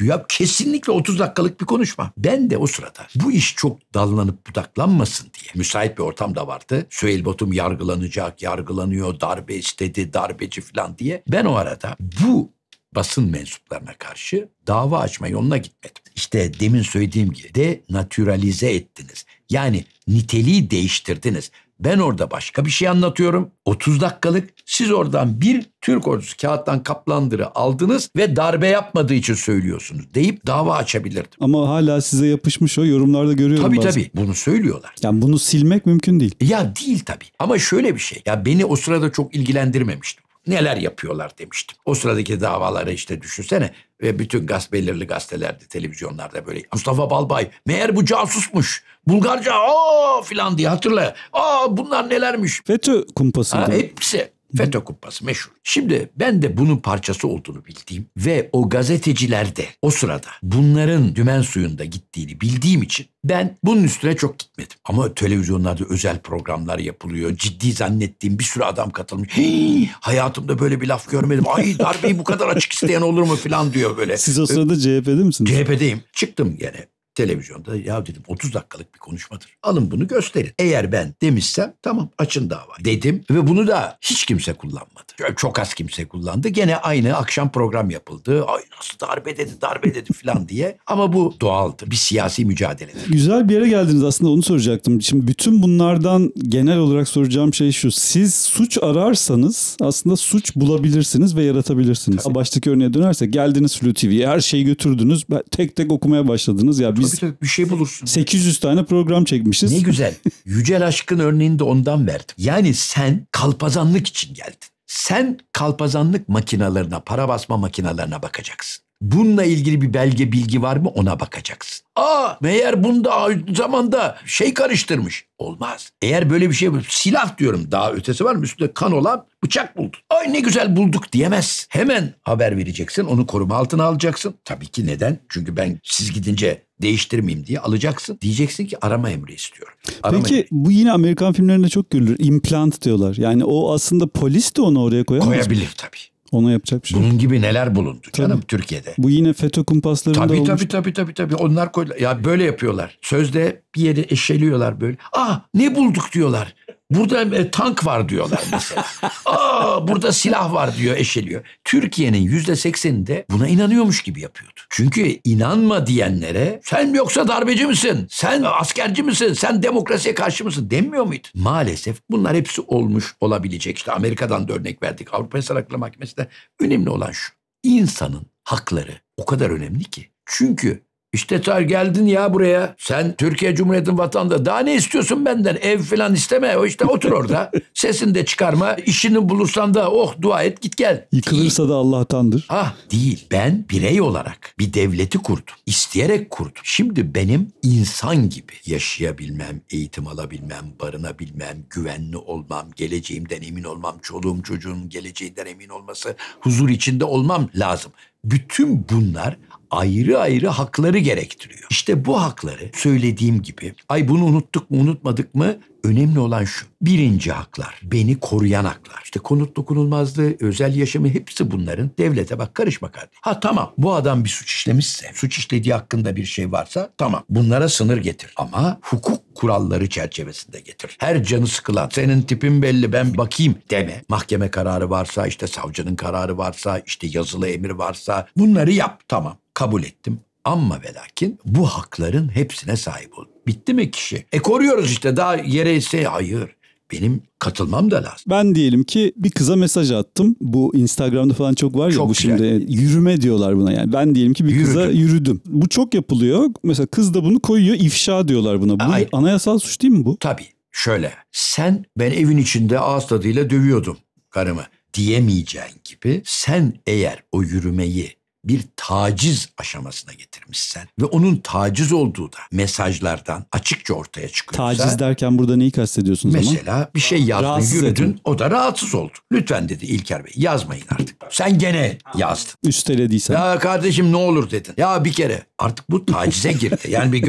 Ya kesinlikle 30 dakikalık bir konuşma. Ben de o sırada bu iş çok dallanıp budaklanmasın diye müsait bir ortam da vardı. Süheyl Batum yargılanacak, yargılanıyor, darbe istedi, darbeci falan diye. Ben o arada bu basın mensuplarına karşı dava açma yoluna gitmedim. İşte demin söylediğim gibi de naturalize ettiniz. Yani niteliği değiştirdiniz. Ben orada başka bir şey anlatıyorum. 30 dakikalık siz oradan bir Türk ordusu kağıttan kaplandırı aldınız ve darbe yapmadığı için söylüyorsunuz deyip dava açabilirdim. Ama hala size yapışmış o yorumlarda görüyorum Tabii bazen. tabii bunu söylüyorlar. Yani bunu silmek mümkün değil. Ya değil tabii ama şöyle bir şey. Ya beni o sırada çok ilgilendirmemiştim. neler yapıyorlar demiştim. O sıradaki davalara işte düşünsene ve bütün gaz belirli gazetelerde, televizyonlarda böyle Mustafa Balbay meğer bu casusmuş. Bulgarca o filan diye hatırla. Aa bunlar nelermiş. FETÖ kumpası. Ha, hepsi. FETÖ kupası meşhur. Şimdi ben de bunun parçası olduğunu bildiğim ve o gazetecilerde o sırada bunların dümen suyunda gittiğini bildiğim için ben bunun üstüne çok gitmedim. Ama televizyonlarda özel programlar yapılıyor. Ciddi zannettiğim bir sürü adam katılmış. Hii, hayatımda böyle bir laf görmedim. Ay darbeyi bu kadar açık isteyen olur mu falan diyor böyle. Siz o sırada CHP'de misiniz? CHP'deyim. Çıktım yine televizyonda ya dedim 30 dakikalık bir konuşmadır. Alın bunu gösterin. Eğer ben demişsem tamam açın dava dedim ve bunu da hiç kimse kullanmadı. Çok az kimse kullandı. Gene aynı akşam program yapıldı. Ay nasıl darbe dedi darbe dedi filan diye. Ama bu doğaldır. Bir siyasi mücadeledir. Güzel bir yere geldiniz aslında onu soracaktım. Şimdi bütün bunlardan genel olarak soracağım şey şu. Siz suç ararsanız aslında suç bulabilirsiniz ve yaratabilirsiniz. Tabii. Baştaki örneğe dönersek geldiniz Flu TV'ye her şeyi götürdünüz. Tek tek okumaya başladınız. Ya biz tabii tabii bir şey, şey bulursun. 800 tane program çekmişiz. Ne güzel. Yücel Aşkın örneğini de ondan verdim. Yani sen kalpazanlık için geldin. Sen kalpazanlık makinalarına, para basma makinalarına bakacaksın. Bununla ilgili bir belge bilgi var mı ona bakacaksın. Aa meğer bunda zamanda şey karıştırmış. Olmaz. Eğer böyle bir şey silah diyorum daha ötesi var mı üstünde kan olan bıçak buldun. Ay ne güzel bulduk diyemez. Hemen haber vereceksin onu koruma altına alacaksın. Tabii ki neden? Çünkü ben siz gidince değiştirmeyeyim diye alacaksın. Diyeceksin ki arama emri istiyorum. Arama Peki emri. bu yine Amerikan filmlerinde çok görülür. implant diyorlar. Yani o aslında polis de onu oraya koyamaz. Koyabilir mı? tabii. Ona yapacak bir şey Bunun gibi neler bulundu tabii. canım Türkiye'de. Bu yine FETÖ kumpaslarında tabii, olmuş. Tabii tabii tabii tabii. Onlar koy, ya böyle yapıyorlar. Sözde bir yeri eşeliyorlar böyle. Ah ne bulduk diyorlar. Burada e, tank var diyorlar mesela. Aa, burada silah var diyor eşeliyor. Türkiye'nin yüzde sekseninde buna inanıyormuş gibi yapıyordu. Çünkü inanma diyenlere sen yoksa darbeci misin? Sen askerci misin? Sen demokrasiye karşı mısın? Demiyor muydu? Maalesef bunlar hepsi olmuş olabilecek. İşte Amerika'dan da örnek verdik. Avrupa İnsan Hakları Mahkemesi'nde önemli olan şu. İnsanın hakları o kadar önemli ki. Çünkü işte tar geldin ya buraya. Sen Türkiye Cumhuriyeti'nin vatandaşı. Daha ne istiyorsun benden? Ev falan isteme. O işte otur orada. Sesini de çıkarma. İşini bulursan da oh dua et git gel. Yıkılırsa değil. da Allah'tandır. Ah değil. Ben birey olarak bir devleti kurdum. İsteyerek kurdum. Şimdi benim insan gibi yaşayabilmem, eğitim alabilmem, barınabilmem, güvenli olmam, geleceğimden emin olmam, çoluğum çocuğum geleceğinden emin olması, huzur içinde olmam lazım. Bütün bunlar ayrı ayrı hakları gerektiriyor. İşte bu hakları söylediğim gibi ay bunu unuttuk mu unutmadık mı Önemli olan şu. Birinci haklar. Beni koruyan haklar. İşte konut dokunulmazlığı, özel yaşamı hepsi bunların. Devlete bak karışma kardeşim. Ha tamam bu adam bir suç işlemişse, suç işlediği hakkında bir şey varsa tamam bunlara sınır getir. Ama hukuk kuralları çerçevesinde getir. Her canı sıkılan, senin tipin belli ben bakayım deme. Mahkeme kararı varsa, işte savcının kararı varsa, işte yazılı emir varsa bunları yap tamam kabul ettim. ama ve lakin bu hakların hepsine sahip oldum. Bitti mi kişi? E koruyoruz işte daha yere ise hayır benim katılmam da lazım. Ben diyelim ki bir kıza mesaj attım. Bu Instagram'da falan çok var ya çok bu güzel. şimdi yürüme diyorlar buna yani. Ben diyelim ki bir yürüdüm. kıza yürüdüm. Bu çok yapılıyor. Mesela kız da bunu koyuyor ifşa diyorlar buna. Bu Hayır. anayasal suç değil mi bu? Tabii. Şöyle sen ben evin içinde ağız tadıyla dövüyordum karımı diyemeyeceğin gibi sen eğer o yürümeyi bir taciz aşamasına getirmişsen ve onun taciz olduğu da mesajlardan açıkça ortaya çıkıyorsa. Taciz derken burada neyi kastediyorsunuz Mesela ama? bir şey yazdın rahatsız yürüdün edin. o da rahatsız oldu. Lütfen dedi İlker Bey yazmayın artık. Sen gene yazdın. Üstelediysen. Ya kardeşim ne olur dedin. Ya bir kere artık bu tacize girdi. Yani bir,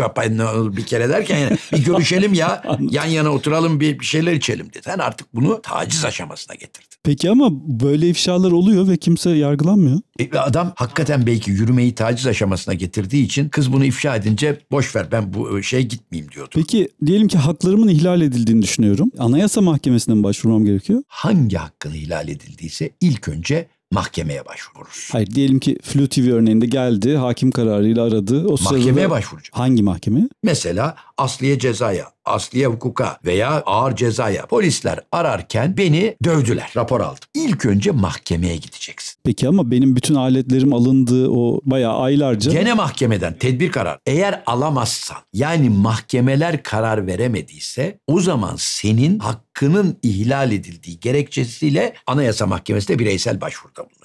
bir kere derken yani bir görüşelim ya yan yana oturalım bir şeyler içelim dedi. Sen artık bunu taciz aşamasına getirdin. Peki ama böyle ifşalar oluyor ve kimse yargılanmıyor. E, adam hakikaten belki yürümeyi taciz aşamasına getirdiği için kız bunu ifşa edince boş ver ben bu şey gitmeyeyim diyordu. Peki diyelim ki haklarımın ihlal edildiğini düşünüyorum. Anayasa Mahkemesi'ne mi başvurmam gerekiyor? Hangi hakkın ihlal edildiyse ilk önce mahkemeye başvururuz. Hayır diyelim ki Flu TV örneğinde geldi hakim kararıyla aradı. O mahkemeye başvuracak. Hangi mahkeme? Mesela asliye cezaya, asliye hukuka veya ağır cezaya polisler ararken beni dövdüler. Rapor aldım. İlk önce mahkemeye gideceksin. Peki ama benim bütün aletlerim alındı o bayağı aylarca. Gene mahkemeden tedbir karar. Eğer alamazsan yani mahkemeler karar veremediyse o zaman senin hakkının ihlal edildiği gerekçesiyle Anayasa Mahkemesi'ne bireysel başvuruda bulun.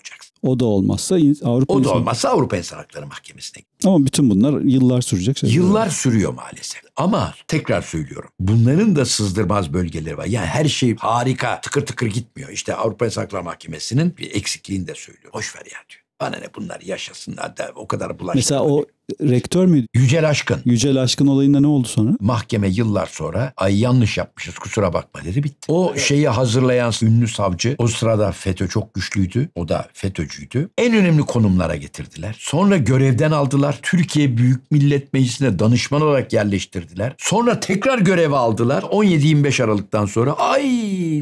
O da olmazsa Avrupa O da olmazsa Avrupa İnsan Hakları Mahkemesi'ne. Ama bütün bunlar yıllar sürecek şeyler. Yıllar sürüyor maalesef. Ama tekrar söylüyorum. Bunların da sızdırmaz bölgeleri var. Yani her şey harika tıkır tıkır gitmiyor. İşte Avrupa İnsan Hakları Mahkemesi'nin bir eksikliğini de söylüyor. Boş ver ya diyor. Bana ne bunlar yaşasınlar da o kadar bulaşmıyor. Mesela o rektör mü? Yücel Aşkın. Yücel Aşkın olayında ne oldu sonra? Mahkeme yıllar sonra ay yanlış yapmışız kusura bakma dedi bitti. O şeyi hazırlayan ünlü savcı o sırada FETÖ çok güçlüydü. O da FETÖ'cüydü. En önemli konumlara getirdiler. Sonra görevden aldılar. Türkiye Büyük Millet Meclisi'ne danışman olarak yerleştirdiler. Sonra tekrar göreve aldılar. 17-25 Aralık'tan sonra ay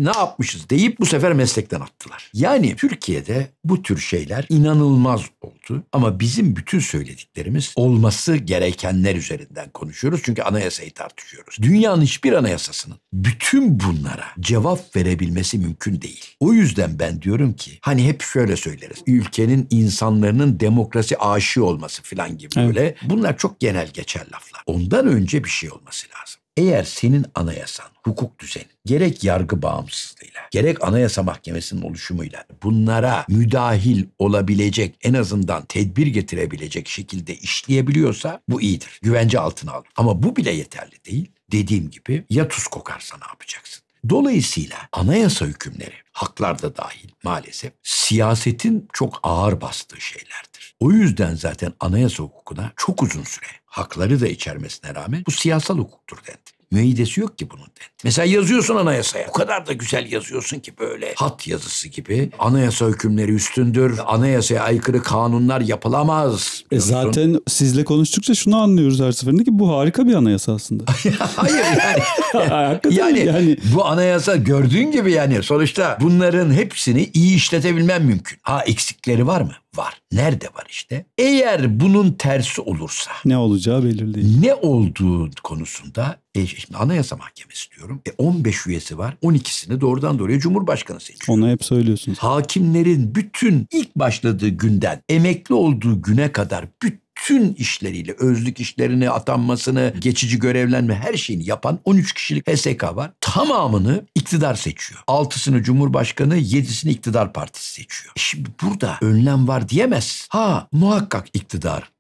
ne yapmışız deyip bu sefer meslekten attılar. Yani Türkiye'de bu tür şeyler inanılmaz oldu tuttu. Ama bizim bütün söylediklerimiz olması gerekenler üzerinden konuşuyoruz. Çünkü anayasayı tartışıyoruz. Dünyanın hiçbir anayasasının bütün bunlara cevap verebilmesi mümkün değil. O yüzden ben diyorum ki hani hep şöyle söyleriz. Ülkenin insanların demokrasi aşığı olması falan gibi evet. böyle. Bunlar çok genel geçer laflar. Ondan önce bir şey olması lazım. Eğer senin anayasan, hukuk düzeni gerek yargı bağımsızlığıyla, gerek anayasa mahkemesinin oluşumuyla bunlara müdahil olabilecek, en azından tedbir getirebilecek şekilde işleyebiliyorsa bu iyidir. Güvence altına alır. Ama bu bile yeterli değil. Dediğim gibi ya tuz kokarsa ne yapacaksın? Dolayısıyla anayasa hükümleri, haklar da dahil maalesef siyasetin çok ağır bastığı şeylerdir. O yüzden zaten anayasa hukukuna çok uzun süre hakları da içermesine rağmen bu siyasal hukuktur dendi. Müeyyidesi yok ki bunun dendi. Mesela yazıyorsun anayasaya. O kadar da güzel yazıyorsun ki böyle hat yazısı gibi. Anayasa hükümleri üstündür. Anayasaya aykırı kanunlar yapılamaz. E zaten sizle konuştukça şunu anlıyoruz her seferinde ki bu harika bir anayasa aslında. Hayır yani. yani, yani bu anayasa gördüğün gibi yani sonuçta bunların hepsini iyi işletebilmen mümkün. Ha eksikleri var mı? var. Nerede var işte? Eğer bunun tersi olursa ne olacağı belirli değil. Ne olduğu konusunda e, şimdi Anayasa Mahkemesi diyorum. E, 15 üyesi var. 12'sini doğrudan doğruya Cumhurbaşkanı seçiyor. Ona hep söylüyorsunuz. Hakimlerin bütün ilk başladığı günden emekli olduğu güne kadar bütün bütün işleriyle özlük işlerini, atanmasını, geçici görevlenme her şeyini yapan 13 kişilik HSK var. Tamamını iktidar seçiyor. 6'sını Cumhurbaşkanı, 7'sini iktidar partisi seçiyor. Şimdi burada önlem var diyemez. Ha muhakkak iktidar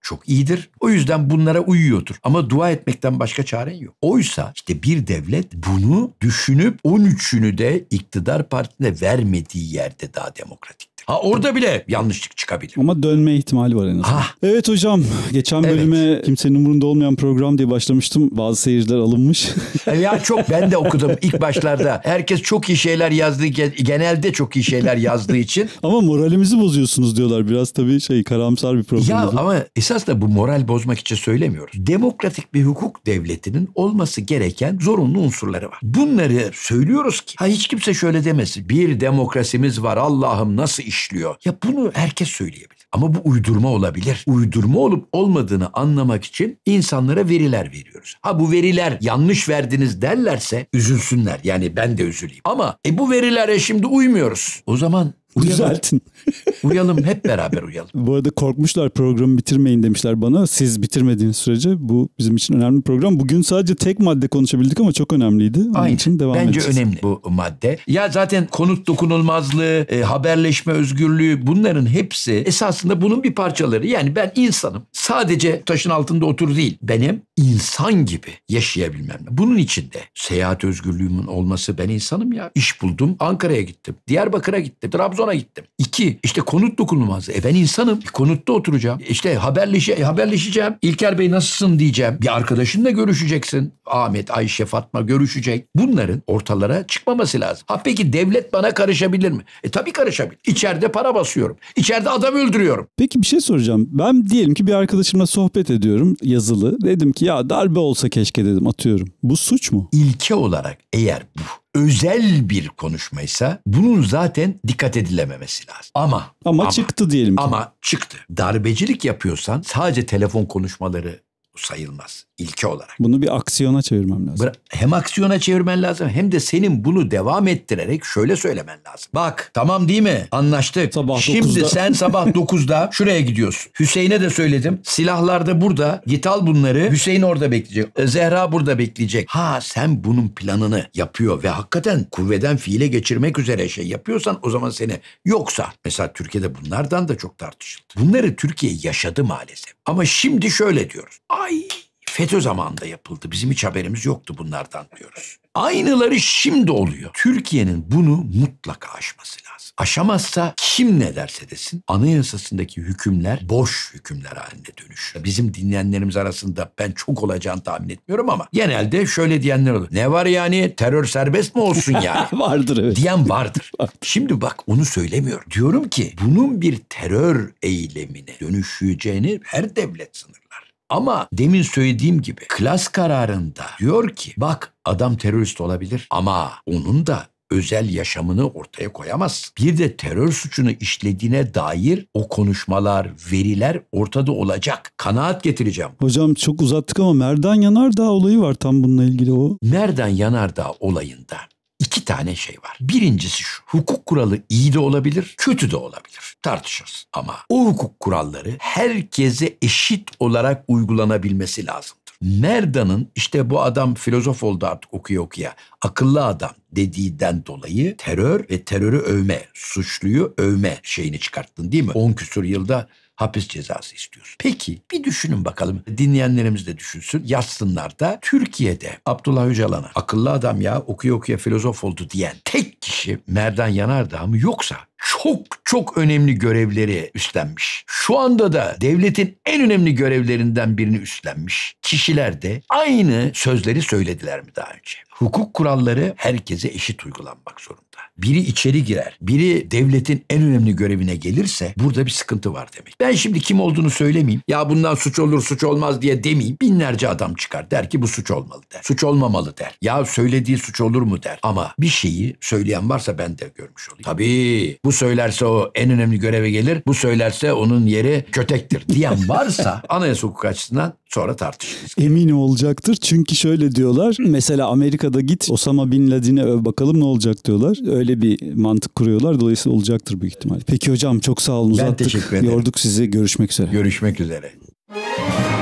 çok iyidir. O yüzden bunlara uyuyordur. Ama dua etmekten başka çaren yok. Oysa işte bir devlet bunu düşünüp 13'ünü de iktidar partisine vermediği yerde daha demokratik. Ha orada bile yanlışlık çıkabilir. Ama dönme ihtimali var en azından. Ha ah. Evet hocam geçen evet. bölüme kimsenin umurunda olmayan program diye başlamıştım. Bazı seyirciler alınmış. E ya çok ben de okudum ilk başlarda. Herkes çok iyi şeyler yazdığı genelde çok iyi şeyler yazdığı için. ama moralimizi bozuyorsunuz diyorlar. Biraz tabii şey karamsar bir program. Ya oldu. ama esas da bu moral bozmak için söylemiyoruz. Demokratik bir hukuk devletinin olması gereken zorunlu unsurları var. Bunları söylüyoruz ki ha hiç kimse şöyle demesin. Bir demokrasimiz var Allah'ım nasıl iş işliyor. Ya bunu herkes söyleyebilir. Ama bu uydurma olabilir. Uydurma olup olmadığını anlamak için insanlara veriler veriyoruz. Ha bu veriler yanlış verdiniz derlerse üzülsünler. Yani ben de üzüleyim. Ama e bu verilere şimdi uymuyoruz. O zaman Uyalım. Düzeltin. uyalım hep beraber uyalım. Bu arada korkmuşlar programı bitirmeyin demişler bana. Siz bitirmediğiniz sürece bu bizim için önemli bir program. Bugün sadece tek madde konuşabildik ama çok önemliydi. Onun Aynen. için devam Bence edeceğiz. önemli bu madde. Ya zaten konut dokunulmazlığı, e, haberleşme özgürlüğü bunların hepsi esasında bunun bir parçaları. Yani ben insanım. Sadece taşın altında otur değil. Benim insan gibi yaşayabilmem. Bunun için de seyahat özgürlüğümün olması ben insanım ya. İş buldum. Ankara'ya gittim. Diyarbakır'a gittim. Trabzon sonra gittim. İki, işte konut dokunulmaz. E ben insanım. Bir konutta oturacağım. İşte haberleşe, haberleşeceğim. İlker Bey nasılsın diyeceğim. Bir arkadaşınla görüşeceksin. Ahmet, Ayşe, Fatma görüşecek. Bunların ortalara çıkmaması lazım. Ha peki devlet bana karışabilir mi? E tabii karışabilir. İçeride para basıyorum. İçeride adam öldürüyorum. Peki bir şey soracağım. Ben diyelim ki bir arkadaşımla sohbet ediyorum yazılı. Dedim ki ya darbe olsa keşke dedim atıyorum. Bu suç mu? İlke olarak eğer bu özel bir konuşmaysa bunun zaten dikkat edilememesi lazım. Ama ama, ama çıktı diyelim ki. Ama çıktı. Darbecilik yapıyorsan sadece telefon konuşmaları sayılmaz ilke olarak. Bunu bir aksiyona çevirmem lazım. Hem aksiyona çevirmen lazım hem de senin bunu devam ettirerek şöyle söylemen lazım. Bak tamam değil mi? Anlaştık. Sabah Şimdi 9'da. sen sabah 9'da şuraya gidiyorsun. Hüseyin'e de söyledim. Silahlar da burada. Git al bunları. Hüseyin orada bekleyecek. E, Zehra burada bekleyecek. Ha sen bunun planını yapıyor ve hakikaten kuvveden fiile geçirmek üzere şey yapıyorsan o zaman seni yoksa mesela Türkiye'de bunlardan da çok tartışıldı. Bunları Türkiye yaşadı maalesef. Ama şimdi şöyle diyoruz. Ay Vay FETÖ zamanında yapıldı. Bizim hiç haberimiz yoktu bunlardan diyoruz. Aynıları şimdi oluyor. Türkiye'nin bunu mutlaka aşması lazım. Aşamazsa kim ne derse desin anayasasındaki hükümler boş hükümler haline dönüşür. Bizim dinleyenlerimiz arasında ben çok olacağını tahmin etmiyorum ama genelde şöyle diyenler olur. Ne var yani terör serbest mi olsun yani? vardır evet. Diyen vardır. Şimdi bak onu söylemiyor. Diyorum ki bunun bir terör eylemine dönüşeceğini her devlet sınır ama demin söylediğim gibi klas kararında diyor ki bak adam terörist olabilir ama onun da özel yaşamını ortaya koyamaz. Bir de terör suçunu işlediğine dair o konuşmalar, veriler ortada olacak. Kanaat getireceğim. Hocam çok uzattık ama Merdan Yanardağ olayı var tam bununla ilgili o. Merdan Yanardağ olayında iki tane şey var. Birincisi şu. Hukuk kuralı iyi de olabilir, kötü de olabilir. Tartışırız. Ama o hukuk kuralları herkese eşit olarak uygulanabilmesi lazım. Merda'nın işte bu adam filozof oldu artık okuya okuya akıllı adam dediğinden dolayı terör ve terörü övme, suçluyu övme şeyini çıkarttın değil mi? 10 küsur yılda hapis cezası istiyorsun. Peki bir düşünün bakalım. Dinleyenlerimiz de düşünsün. Yazsınlar da Türkiye'de Abdullah Öcalan'a akıllı adam ya okuya okuya filozof oldu diyen tek kişi Merdan Yanardağ mı yoksa çok çok önemli görevleri üstlenmiş. Şu anda da devletin en önemli görevlerinden birini üstlenmiş. Kişiler de aynı sözleri söylediler mi daha önce? Hukuk kuralları herkese eşit uygulanmak zorunda biri içeri girer, biri devletin en önemli görevine gelirse burada bir sıkıntı var demek. Ben şimdi kim olduğunu söylemeyeyim. Ya bundan suç olur suç olmaz diye demeyeyim. Binlerce adam çıkar der ki bu suç olmalı der. Suç olmamalı der. Ya söylediği suç olur mu der. Ama bir şeyi söyleyen varsa ben de görmüş olayım. Tabii bu söylerse o en önemli göreve gelir. Bu söylerse onun yeri kötektir diyen varsa anayasa hukuku açısından sonra tartışırız. Emin olacaktır. Çünkü şöyle diyorlar. Mesela Amerika'da git Osama Bin Laden'e ee, bakalım ne olacak diyorlar. Öyle öyle bir mantık kuruyorlar. Dolayısıyla olacaktır büyük ihtimal. Peki hocam çok sağ olun uzattık. Ben teşekkür ederim. Yorduk size Görüşmek üzere. Görüşmek üzere.